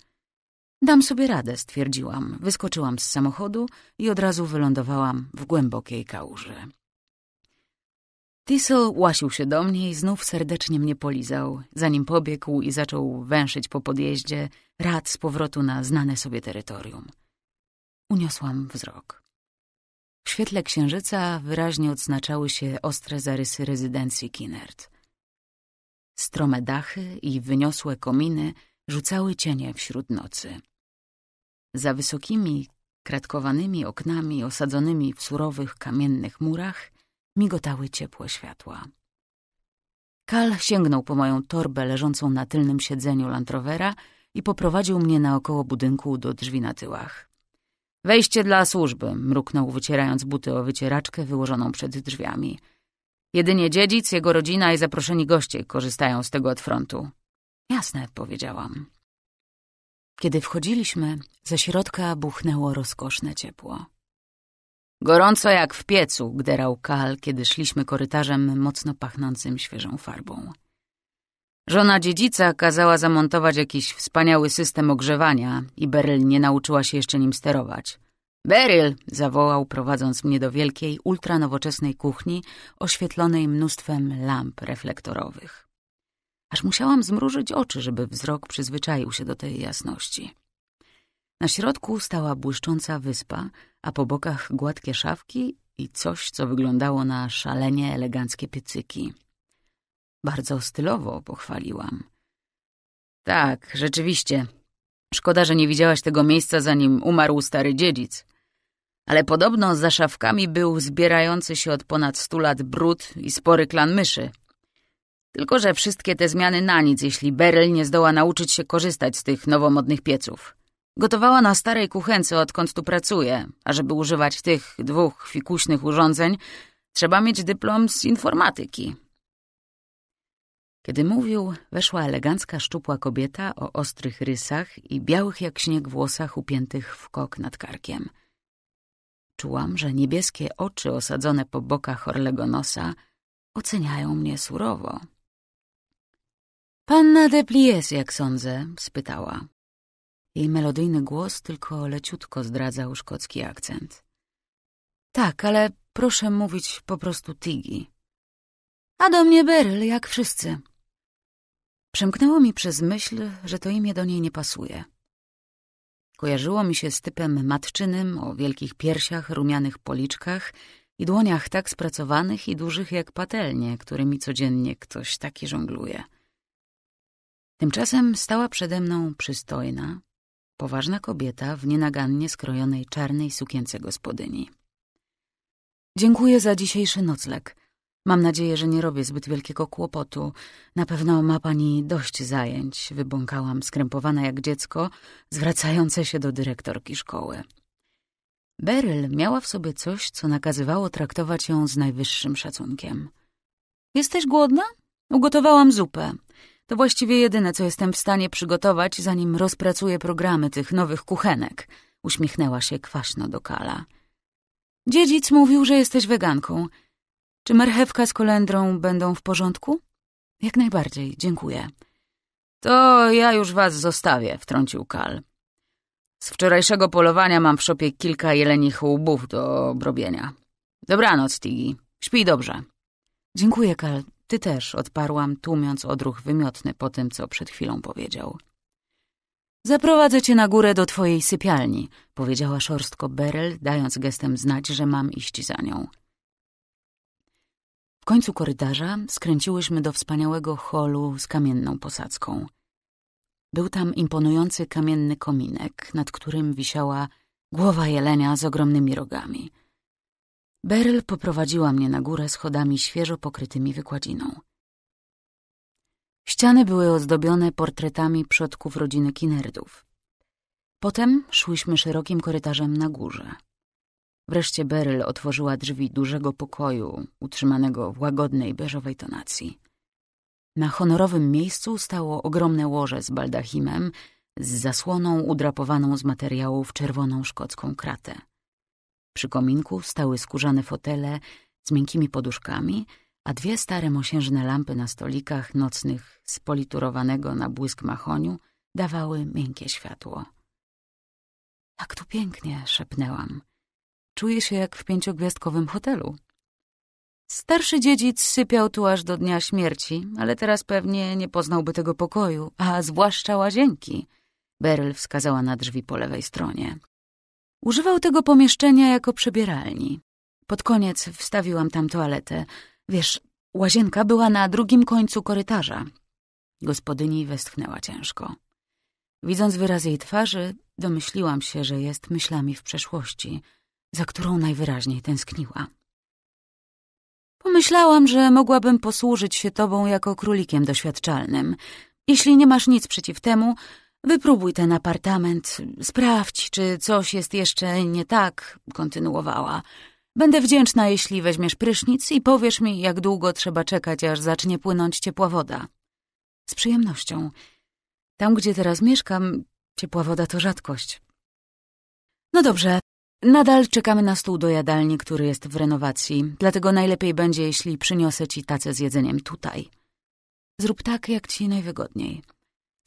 Dam sobie radę, stwierdziłam. Wyskoczyłam z samochodu i od razu wylądowałam w głębokiej kałuży. Tissel łasił się do mnie i znów serdecznie mnie polizał, zanim pobiegł i zaczął węszyć po podjeździe, rad z powrotu na znane sobie terytorium. Uniosłam wzrok. W świetle księżyca wyraźnie odznaczały się ostre zarysy rezydencji Kinnert. Strome dachy i wyniosłe kominy rzucały cienie wśród nocy. Za wysokimi, kratkowanymi oknami osadzonymi w surowych, kamiennych murach migotały ciepłe światła. Kal sięgnął po moją torbę leżącą na tylnym siedzeniu landrovera i poprowadził mnie naokoło budynku do drzwi na tyłach. Wejście dla służby, mruknął, wycierając buty o wycieraczkę wyłożoną przed drzwiami. Jedynie dziedzic, jego rodzina i zaproszeni goście korzystają z tego od frontu. Jasne, powiedziałam. Kiedy wchodziliśmy, ze środka buchnęło rozkoszne ciepło. Gorąco jak w piecu, gderał Kal, kiedy szliśmy korytarzem mocno pachnącym świeżą farbą. Żona dziedzica kazała zamontować jakiś wspaniały system ogrzewania i Beryl nie nauczyła się jeszcze nim sterować. Beryl! zawołał, prowadząc mnie do wielkiej, ultranowoczesnej kuchni, oświetlonej mnóstwem lamp reflektorowych. Aż musiałam zmrużyć oczy, żeby wzrok przyzwyczaił się do tej jasności. Na środku stała błyszcząca wyspa, a po bokach gładkie szafki i coś, co wyglądało na szalenie eleganckie piecyki. Bardzo stylowo pochwaliłam. Tak, rzeczywiście. Szkoda, że nie widziałaś tego miejsca, zanim umarł stary dziedzic. Ale podobno za szafkami był zbierający się od ponad stu lat brud i spory klan myszy. Tylko, że wszystkie te zmiany na nic, jeśli Beryl nie zdoła nauczyć się korzystać z tych nowomodnych pieców. Gotowała na starej kuchence, odkąd tu pracuje, a żeby używać tych dwóch fikuśnych urządzeń, trzeba mieć dyplom z informatyki. Kiedy mówił, weszła elegancka, szczupła kobieta o ostrych rysach i białych jak śnieg włosach upiętych w kok nad karkiem. Czułam, że niebieskie oczy osadzone po bokach orlego nosa oceniają mnie surowo. — Panna de Plies, jak sądzę? — spytała. Jej melodyjny głos tylko leciutko zdradzał szkocki akcent. — Tak, ale proszę mówić po prostu Tigi. — A do mnie Beryl, jak wszyscy. Przemknęło mi przez myśl, że to imię do niej nie pasuje. Kojarzyło mi się z typem matczynym o wielkich piersiach, rumianych policzkach i dłoniach tak spracowanych i dużych jak patelnie, którymi codziennie ktoś taki żongluje. Tymczasem stała przede mną przystojna, poważna kobieta w nienagannie skrojonej czarnej sukience gospodyni. Dziękuję za dzisiejszy nocleg — Mam nadzieję, że nie robię zbyt wielkiego kłopotu. Na pewno ma pani dość zajęć, wybąkałam, skrępowana jak dziecko, zwracające się do dyrektorki szkoły. Beryl miała w sobie coś, co nakazywało traktować ją z najwyższym szacunkiem. Jesteś głodna? Ugotowałam zupę. To właściwie jedyne, co jestem w stanie przygotować, zanim rozpracuję programy tych nowych kuchenek. Uśmiechnęła się kwaśno do Kala. Dziedzic mówił, że jesteś weganką. Czy marchewka z kolendrą będą w porządku? Jak najbardziej, dziękuję. To ja już was zostawię, wtrącił Kal. Z wczorajszego polowania mam w szopie kilka jelenich łbów do obrobienia. Dobranoc, Tigi. Śpij dobrze. Dziękuję, Kal. Ty też, odparłam, tłumiąc odruch wymiotny po tym, co przed chwilą powiedział. Zaprowadzę cię na górę do twojej sypialni, powiedziała szorstko Beryl, dając gestem znać, że mam iść za nią końcu korytarza skręciłyśmy do wspaniałego holu z kamienną posadzką. Był tam imponujący kamienny kominek, nad którym wisiała głowa jelenia z ogromnymi rogami. Beryl poprowadziła mnie na górę schodami świeżo pokrytymi wykładziną. Ściany były ozdobione portretami przodków rodziny Kinerdów. Potem szłyśmy szerokim korytarzem na górze, Wreszcie Beryl otworzyła drzwi dużego pokoju, utrzymanego w łagodnej, beżowej tonacji. Na honorowym miejscu stało ogromne łoże z baldachimem, z zasłoną udrapowaną z materiałów czerwoną szkocką kratę. Przy kominku stały skórzane fotele z miękkimi poduszkami, a dwie stare mosiężne lampy na stolikach nocnych z politurowanego na błysk mahoniu dawały miękkie światło. — Tak tu pięknie! — szepnęłam. Czuję się jak w pięciogwiazdkowym hotelu. Starszy dziedzic sypiał tu aż do dnia śmierci, ale teraz pewnie nie poznałby tego pokoju, a zwłaszcza łazienki. Beryl wskazała na drzwi po lewej stronie. Używał tego pomieszczenia jako przebieralni. Pod koniec wstawiłam tam toaletę. Wiesz, łazienka była na drugim końcu korytarza. Gospodyni westchnęła ciężko. Widząc wyraz jej twarzy, domyśliłam się, że jest myślami w przeszłości – za którą najwyraźniej tęskniła. Pomyślałam, że mogłabym posłużyć się tobą jako królikiem doświadczalnym. Jeśli nie masz nic przeciw temu, wypróbuj ten apartament, sprawdź, czy coś jest jeszcze nie tak, kontynuowała. Będę wdzięczna, jeśli weźmiesz prysznic i powiesz mi, jak długo trzeba czekać, aż zacznie płynąć ciepła woda. Z przyjemnością. Tam, gdzie teraz mieszkam, ciepła woda to rzadkość. No dobrze, Nadal czekamy na stół do jadalni, który jest w renowacji, dlatego najlepiej będzie, jeśli przyniosę ci tacę z jedzeniem tutaj. Zrób tak, jak ci najwygodniej.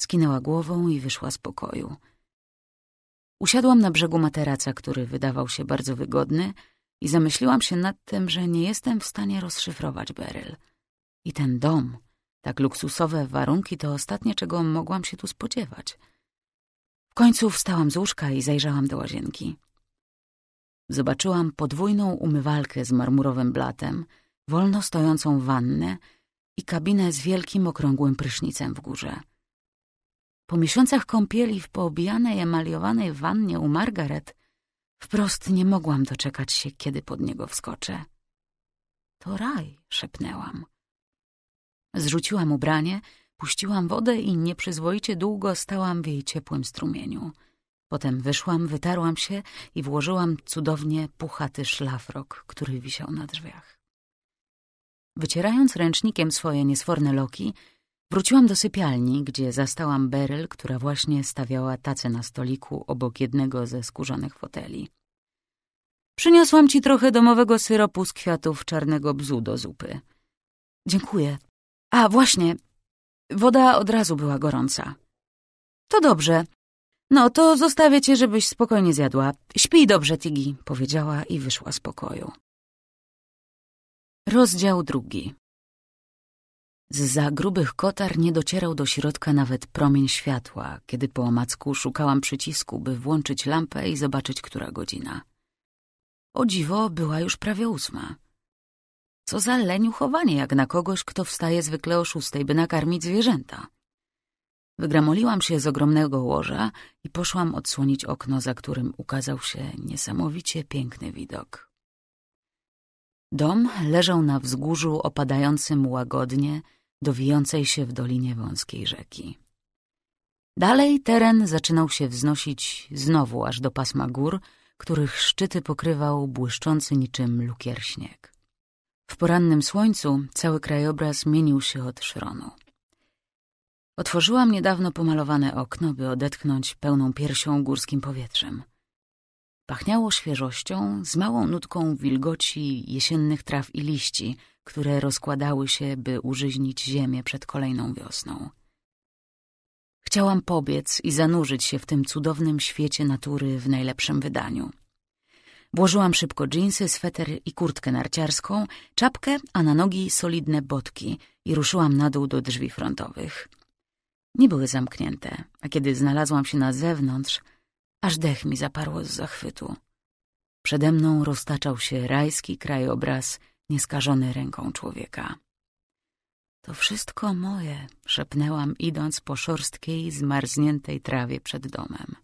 Skinęła głową i wyszła z pokoju. Usiadłam na brzegu materaca, który wydawał się bardzo wygodny i zamyśliłam się nad tym, że nie jestem w stanie rozszyfrować Beryl. I ten dom, tak luksusowe warunki, to ostatnie, czego mogłam się tu spodziewać. W końcu wstałam z łóżka i zajrzałam do łazienki zobaczyłam podwójną umywalkę z marmurowym blatem, wolno stojącą wannę i kabinę z wielkim okrągłym prysznicem w górze. Po miesiącach kąpieli w poobijanej, emaliowanej wannie u Margaret wprost nie mogłam doczekać się, kiedy pod niego wskoczę. To raj, szepnęłam. Zrzuciłam ubranie, puściłam wodę i nieprzyzwoicie długo stałam w jej ciepłym strumieniu – Potem wyszłam, wytarłam się i włożyłam cudownie puchaty szlafrok, który wisiał na drzwiach. Wycierając ręcznikiem swoje niesforne loki, wróciłam do sypialni, gdzie zastałam Beryl, która właśnie stawiała tacę na stoliku obok jednego ze skórzanych foteli. Przyniosłam ci trochę domowego syropu z kwiatów czarnego bzu do zupy. Dziękuję. A właśnie, woda od razu była gorąca. To dobrze, no to zostawię cię, żebyś spokojnie zjadła. Śpij dobrze, Tigi, powiedziała i wyszła z pokoju. Rozdział drugi. Z za grubych kotar nie docierał do środka nawet promień światła, kiedy po omacku szukałam przycisku, by włączyć lampę i zobaczyć, która godzina. O dziwo, była już prawie ósma. Co za leniuchowanie, jak na kogoś, kto wstaje zwykle o szóstej, by nakarmić zwierzęta. Wygramoliłam się z ogromnego łoża i poszłam odsłonić okno, za którym ukazał się niesamowicie piękny widok. Dom leżał na wzgórzu opadającym łagodnie, dowijącej się w dolinie wąskiej rzeki. Dalej teren zaczynał się wznosić znowu aż do pasma gór, których szczyty pokrywał błyszczący niczym lukier śnieg. W porannym słońcu cały krajobraz mienił się od szronu. Otworzyłam niedawno pomalowane okno, by odetchnąć pełną piersią górskim powietrzem. Pachniało świeżością, z małą nutką wilgoci jesiennych traw i liści, które rozkładały się, by użyźnić ziemię przed kolejną wiosną. Chciałam pobiec i zanurzyć się w tym cudownym świecie natury w najlepszym wydaniu. Włożyłam szybko dżinsy, sweter i kurtkę narciarską, czapkę, a na nogi solidne botki i ruszyłam na dół do drzwi frontowych. Nie były zamknięte, a kiedy znalazłam się na zewnątrz, aż dech mi zaparło z zachwytu. Przede mną roztaczał się rajski krajobraz nieskażony ręką człowieka. To wszystko moje, szepnęłam, idąc po szorstkiej, zmarzniętej trawie przed domem.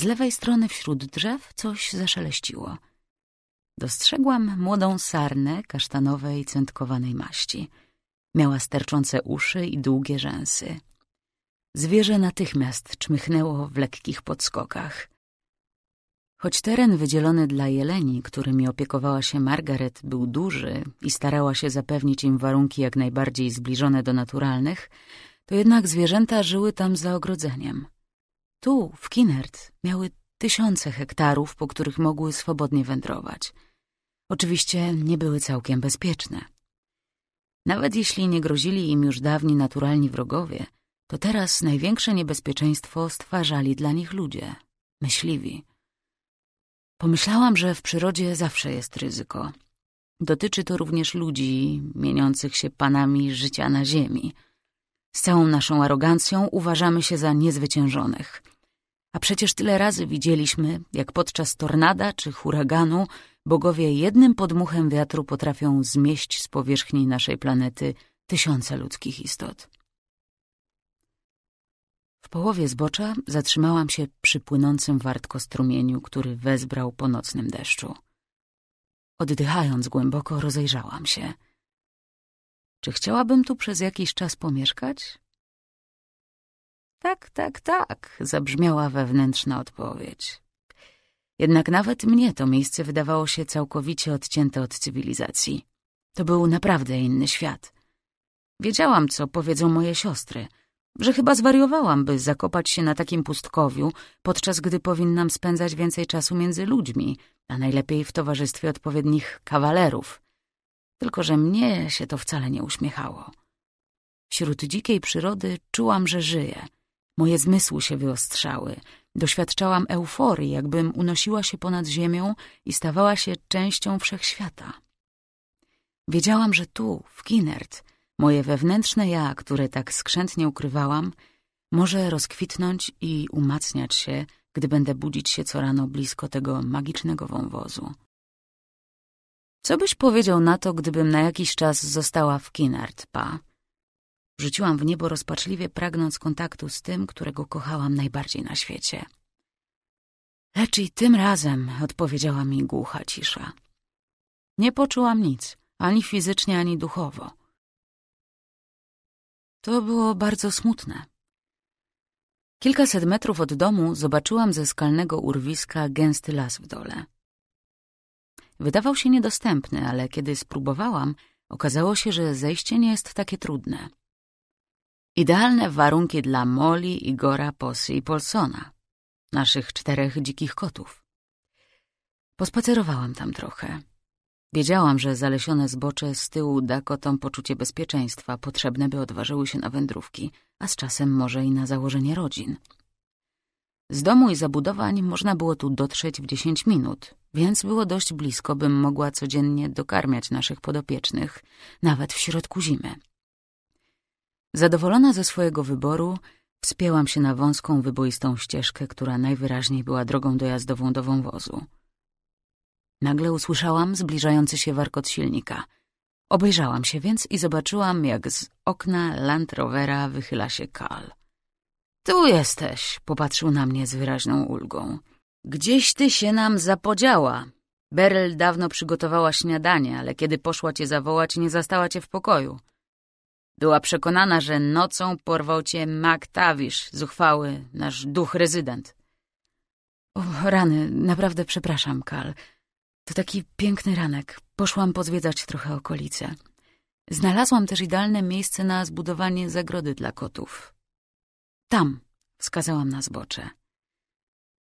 Z lewej strony wśród drzew coś zaszeleściło. Dostrzegłam młodą sarnę kasztanowej, centkowanej maści – Miała sterczące uszy i długie rzęsy. Zwierzę natychmiast czmychnęło w lekkich podskokach. Choć teren wydzielony dla jeleni, którymi opiekowała się Margaret, był duży i starała się zapewnić im warunki jak najbardziej zbliżone do naturalnych, to jednak zwierzęta żyły tam za ogrodzeniem. Tu, w Kinert miały tysiące hektarów, po których mogły swobodnie wędrować. Oczywiście nie były całkiem bezpieczne. Nawet jeśli nie grozili im już dawni naturalni wrogowie, to teraz największe niebezpieczeństwo stwarzali dla nich ludzie, myśliwi. Pomyślałam, że w przyrodzie zawsze jest ryzyko. Dotyczy to również ludzi mieniących się panami życia na ziemi. Z całą naszą arogancją uważamy się za niezwyciężonych. A przecież tyle razy widzieliśmy, jak podczas tornada czy huraganu bogowie jednym podmuchem wiatru potrafią zmieść z powierzchni naszej planety tysiące ludzkich istot. W połowie zbocza zatrzymałam się przy płynącym wartko strumieniu, który wezbrał po nocnym deszczu. Oddychając głęboko, rozejrzałam się. Czy chciałabym tu przez jakiś czas pomieszkać? Tak, tak, tak, zabrzmiała wewnętrzna odpowiedź. Jednak nawet mnie to miejsce wydawało się całkowicie odcięte od cywilizacji. To był naprawdę inny świat. Wiedziałam, co powiedzą moje siostry, że chyba zwariowałam, by zakopać się na takim pustkowiu, podczas gdy powinnam spędzać więcej czasu między ludźmi, a najlepiej w towarzystwie odpowiednich kawalerów. Tylko, że mnie się to wcale nie uśmiechało. Wśród dzikiej przyrody czułam, że żyję. Moje zmysły się wyostrzały — Doświadczałam euforii, jakbym unosiła się ponad ziemią i stawała się częścią wszechświata. Wiedziałam, że tu, w Kinert, moje wewnętrzne ja, które tak skrzętnie ukrywałam, może rozkwitnąć i umacniać się, gdy będę budzić się co rano blisko tego magicznego wąwozu. Co byś powiedział na to, gdybym na jakiś czas została w Kinert, pa? Rzuciłam w niebo rozpaczliwie, pragnąc kontaktu z tym, którego kochałam najbardziej na świecie. Lecz i tym razem odpowiedziała mi głucha cisza. Nie poczułam nic, ani fizycznie, ani duchowo. To było bardzo smutne. Kilkaset metrów od domu zobaczyłam ze skalnego urwiska gęsty las w dole. Wydawał się niedostępny, ale kiedy spróbowałam, okazało się, że zejście nie jest takie trudne. Idealne warunki dla Molly, Igora, Posy i Polsona, naszych czterech dzikich kotów. Pospacerowałam tam trochę. Wiedziałam, że zalesione zbocze z tyłu da kotom poczucie bezpieczeństwa potrzebne, by odważyły się na wędrówki, a z czasem może i na założenie rodzin. Z domu i zabudowań można było tu dotrzeć w 10 minut, więc było dość blisko, bym mogła codziennie dokarmiać naszych podopiecznych, nawet w środku zimy. Zadowolona ze swojego wyboru, wspięłam się na wąską, wyboistą ścieżkę, która najwyraźniej była drogą dojazdową do wąwozu. Nagle usłyszałam zbliżający się warkot silnika. Obejrzałam się więc i zobaczyłam, jak z okna Land Rovera wychyla się Kal. Tu jesteś, popatrzył na mnie z wyraźną ulgą. Gdzieś ty się nam zapodziała. Beryl dawno przygotowała śniadanie, ale kiedy poszła cię zawołać, nie zastała cię w pokoju. Była przekonana, że nocą porwał cię MacTawish, zuchwały, nasz duch rezydent. O, rany, naprawdę przepraszam, Kal. To taki piękny ranek. Poszłam pozwiedzać trochę okolice. Znalazłam też idealne miejsce na zbudowanie zagrody dla kotów. Tam, wskazałam na zbocze.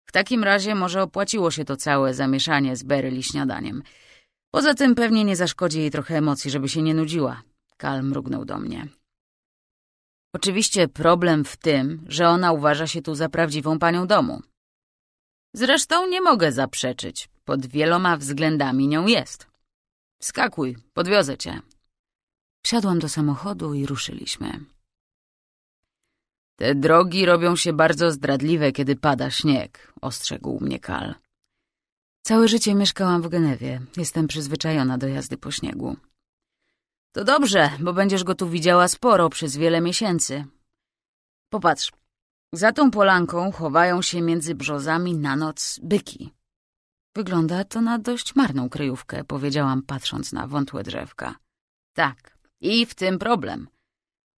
W takim razie może opłaciło się to całe zamieszanie z Beryli śniadaniem. Poza tym pewnie nie zaszkodzi jej trochę emocji, żeby się nie nudziła. Kal mrugnął do mnie. Oczywiście problem w tym, że ona uważa się tu za prawdziwą panią domu. Zresztą nie mogę zaprzeczyć. Pod wieloma względami nią jest. Skakuj, podwiozę cię. Wsiadłam do samochodu i ruszyliśmy. Te drogi robią się bardzo zdradliwe, kiedy pada śnieg, ostrzegł mnie Kal. Całe życie mieszkałam w Genewie. Jestem przyzwyczajona do jazdy po śniegu. To dobrze, bo będziesz go tu widziała sporo przez wiele miesięcy. Popatrz, za tą polanką chowają się między brzozami na noc byki. Wygląda to na dość marną kryjówkę, powiedziałam, patrząc na wątłe drzewka. Tak, i w tym problem.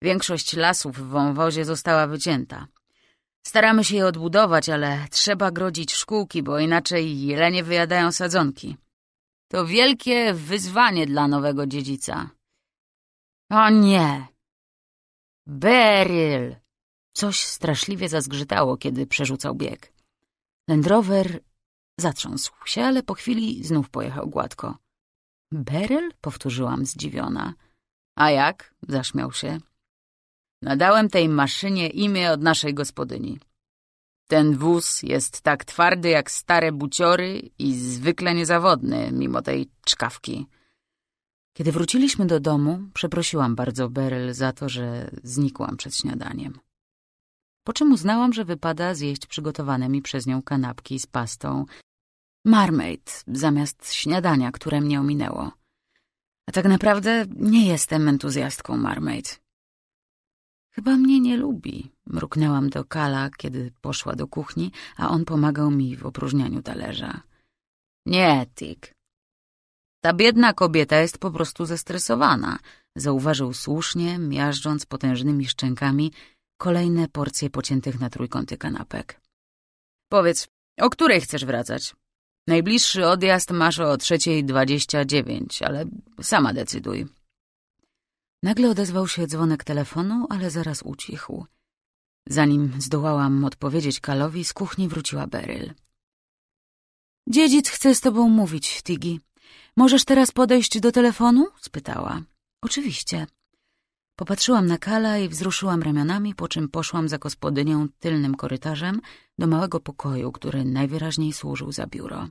Większość lasów w wąwozie została wycięta. Staramy się je odbudować, ale trzeba grodzić szkółki, bo inaczej jelenie wyjadają sadzonki. To wielkie wyzwanie dla nowego dziedzica. O nie! Beryl! Coś straszliwie zazgrzytało, kiedy przerzucał bieg. Lendrower zatrząsł się, ale po chwili znów pojechał gładko. Beryl? powtórzyłam zdziwiona. A jak? zaśmiał się. Nadałem tej maszynie imię od naszej gospodyni. Ten wóz jest tak twardy jak stare buciory i zwykle niezawodny, mimo tej czkawki. Kiedy wróciliśmy do domu, przeprosiłam bardzo Beryl za to, że znikłam przed śniadaniem. Po czym uznałam, że wypada zjeść przygotowane mi przez nią kanapki z pastą Marmaid zamiast śniadania, które mnie ominęło. A tak naprawdę nie jestem entuzjastką Marmaid. Chyba mnie nie lubi, mruknęłam do Kala, kiedy poszła do kuchni, a on pomagał mi w opróżnianiu talerza. Nie, Tik, ta biedna kobieta jest po prostu zestresowana, zauważył słusznie, miażdżąc potężnymi szczękami kolejne porcje pociętych na trójkąty kanapek. Powiedz, o której chcesz wracać? Najbliższy odjazd masz o 3.29, ale sama decyduj. Nagle odezwał się dzwonek telefonu, ale zaraz ucichł. Zanim zdołałam odpowiedzieć Kalowi, z kuchni wróciła Beryl. Dziedzic chce z tobą mówić, Tigi. Możesz teraz podejść do telefonu? spytała. Oczywiście. Popatrzyłam na Kala i wzruszyłam ramionami, po czym poszłam za gospodynią tylnym korytarzem do małego pokoju, który najwyraźniej służył za biuro.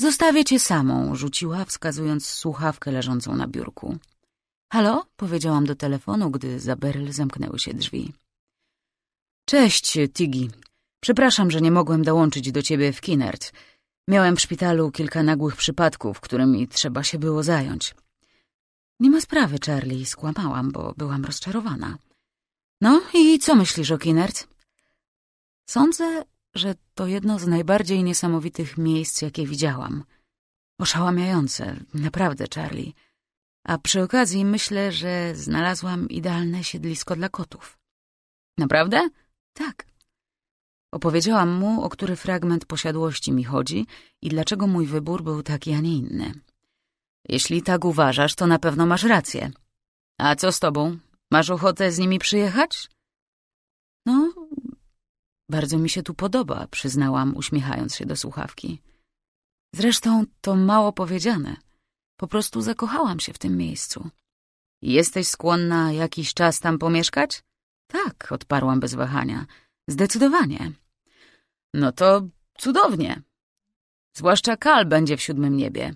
Zostawię cię samą, rzuciła, wskazując słuchawkę leżącą na biurku. Halo? powiedziałam do telefonu, gdy za Beryl zamknęły się drzwi. Cześć, Tigi. Przepraszam, że nie mogłem dołączyć do ciebie w Kinert. Miałem w szpitalu kilka nagłych przypadków, którymi trzeba się było zająć. Nie ma sprawy, Charlie, skłamałam, bo byłam rozczarowana. No i co myślisz o Kinert? Sądzę, że to jedno z najbardziej niesamowitych miejsc, jakie widziałam. Oszałamiające, naprawdę, Charlie. A przy okazji myślę, że znalazłam idealne siedlisko dla kotów. Naprawdę? Tak. Opowiedziałam mu, o który fragment posiadłości mi chodzi i dlaczego mój wybór był taki, a nie inny. Jeśli tak uważasz, to na pewno masz rację. A co z tobą? Masz ochotę z nimi przyjechać? No, bardzo mi się tu podoba, przyznałam, uśmiechając się do słuchawki. Zresztą to mało powiedziane. Po prostu zakochałam się w tym miejscu. Jesteś skłonna jakiś czas tam pomieszkać? Tak, odparłam bez wahania. Zdecydowanie. No to cudownie. Zwłaszcza Kal będzie w siódmym niebie.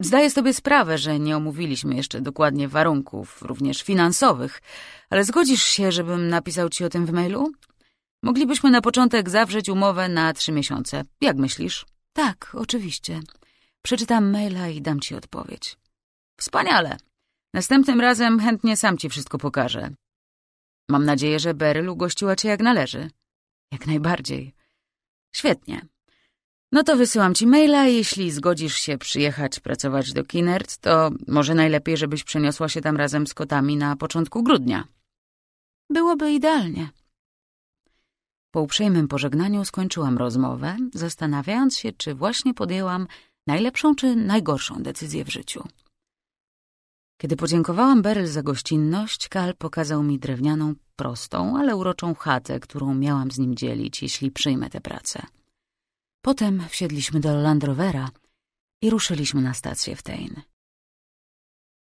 Zdaję sobie sprawę, że nie omówiliśmy jeszcze dokładnie warunków, również finansowych, ale zgodzisz się, żebym napisał ci o tym w mailu? Moglibyśmy na początek zawrzeć umowę na trzy miesiące. Jak myślisz? Tak, oczywiście. Przeczytam maila i dam ci odpowiedź. Wspaniale. Następnym razem chętnie sam ci wszystko pokażę. Mam nadzieję, że Beryl ugościła cię jak należy. Jak najbardziej. Świetnie. No to wysyłam ci maila jeśli zgodzisz się przyjechać pracować do Kinnert, to może najlepiej, żebyś przeniosła się tam razem z kotami na początku grudnia. Byłoby idealnie. Po uprzejmym pożegnaniu skończyłam rozmowę, zastanawiając się, czy właśnie podjęłam najlepszą czy najgorszą decyzję w życiu. Kiedy podziękowałam Beryl za gościnność, Kal pokazał mi drewnianą, prostą, ale uroczą chatę, którą miałam z nim dzielić, jeśli przyjmę tę pracę. Potem wsiedliśmy do Land Rovera i ruszyliśmy na stację w Tain.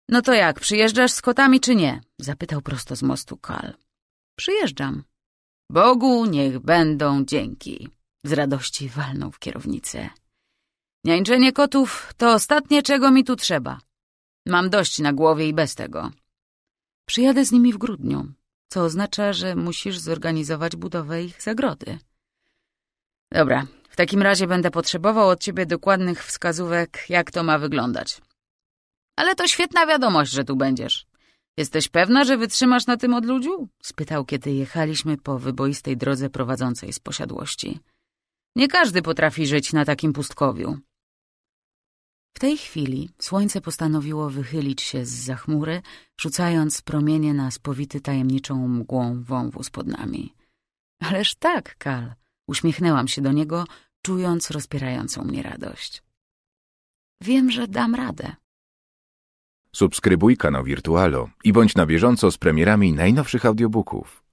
No to jak, przyjeżdżasz z kotami czy nie? Zapytał prosto z mostu Kal. Przyjeżdżam. Bogu niech będą dzięki. Z radości walnął w kierownicę. Niańczenie kotów to ostatnie, czego mi tu trzeba. Mam dość na głowie i bez tego. Przyjadę z nimi w grudniu, co oznacza, że musisz zorganizować budowę ich zagrody. Dobra, w takim razie będę potrzebował od ciebie dokładnych wskazówek, jak to ma wyglądać. Ale to świetna wiadomość, że tu będziesz. Jesteś pewna, że wytrzymasz na tym odludziu? spytał, kiedy jechaliśmy po wyboistej drodze prowadzącej z posiadłości. Nie każdy potrafi żyć na takim pustkowiu. W tej chwili słońce postanowiło wychylić się z zachmury, rzucając promienie na spowity tajemniczą mgłą wąwóz pod nami. Ależ tak, Kal, uśmiechnęłam się do niego, czując rozpierającą mnie radość. Wiem, że dam radę. Subskrybuj kanał Wirtualo i bądź na bieżąco z premierami najnowszych audiobooków.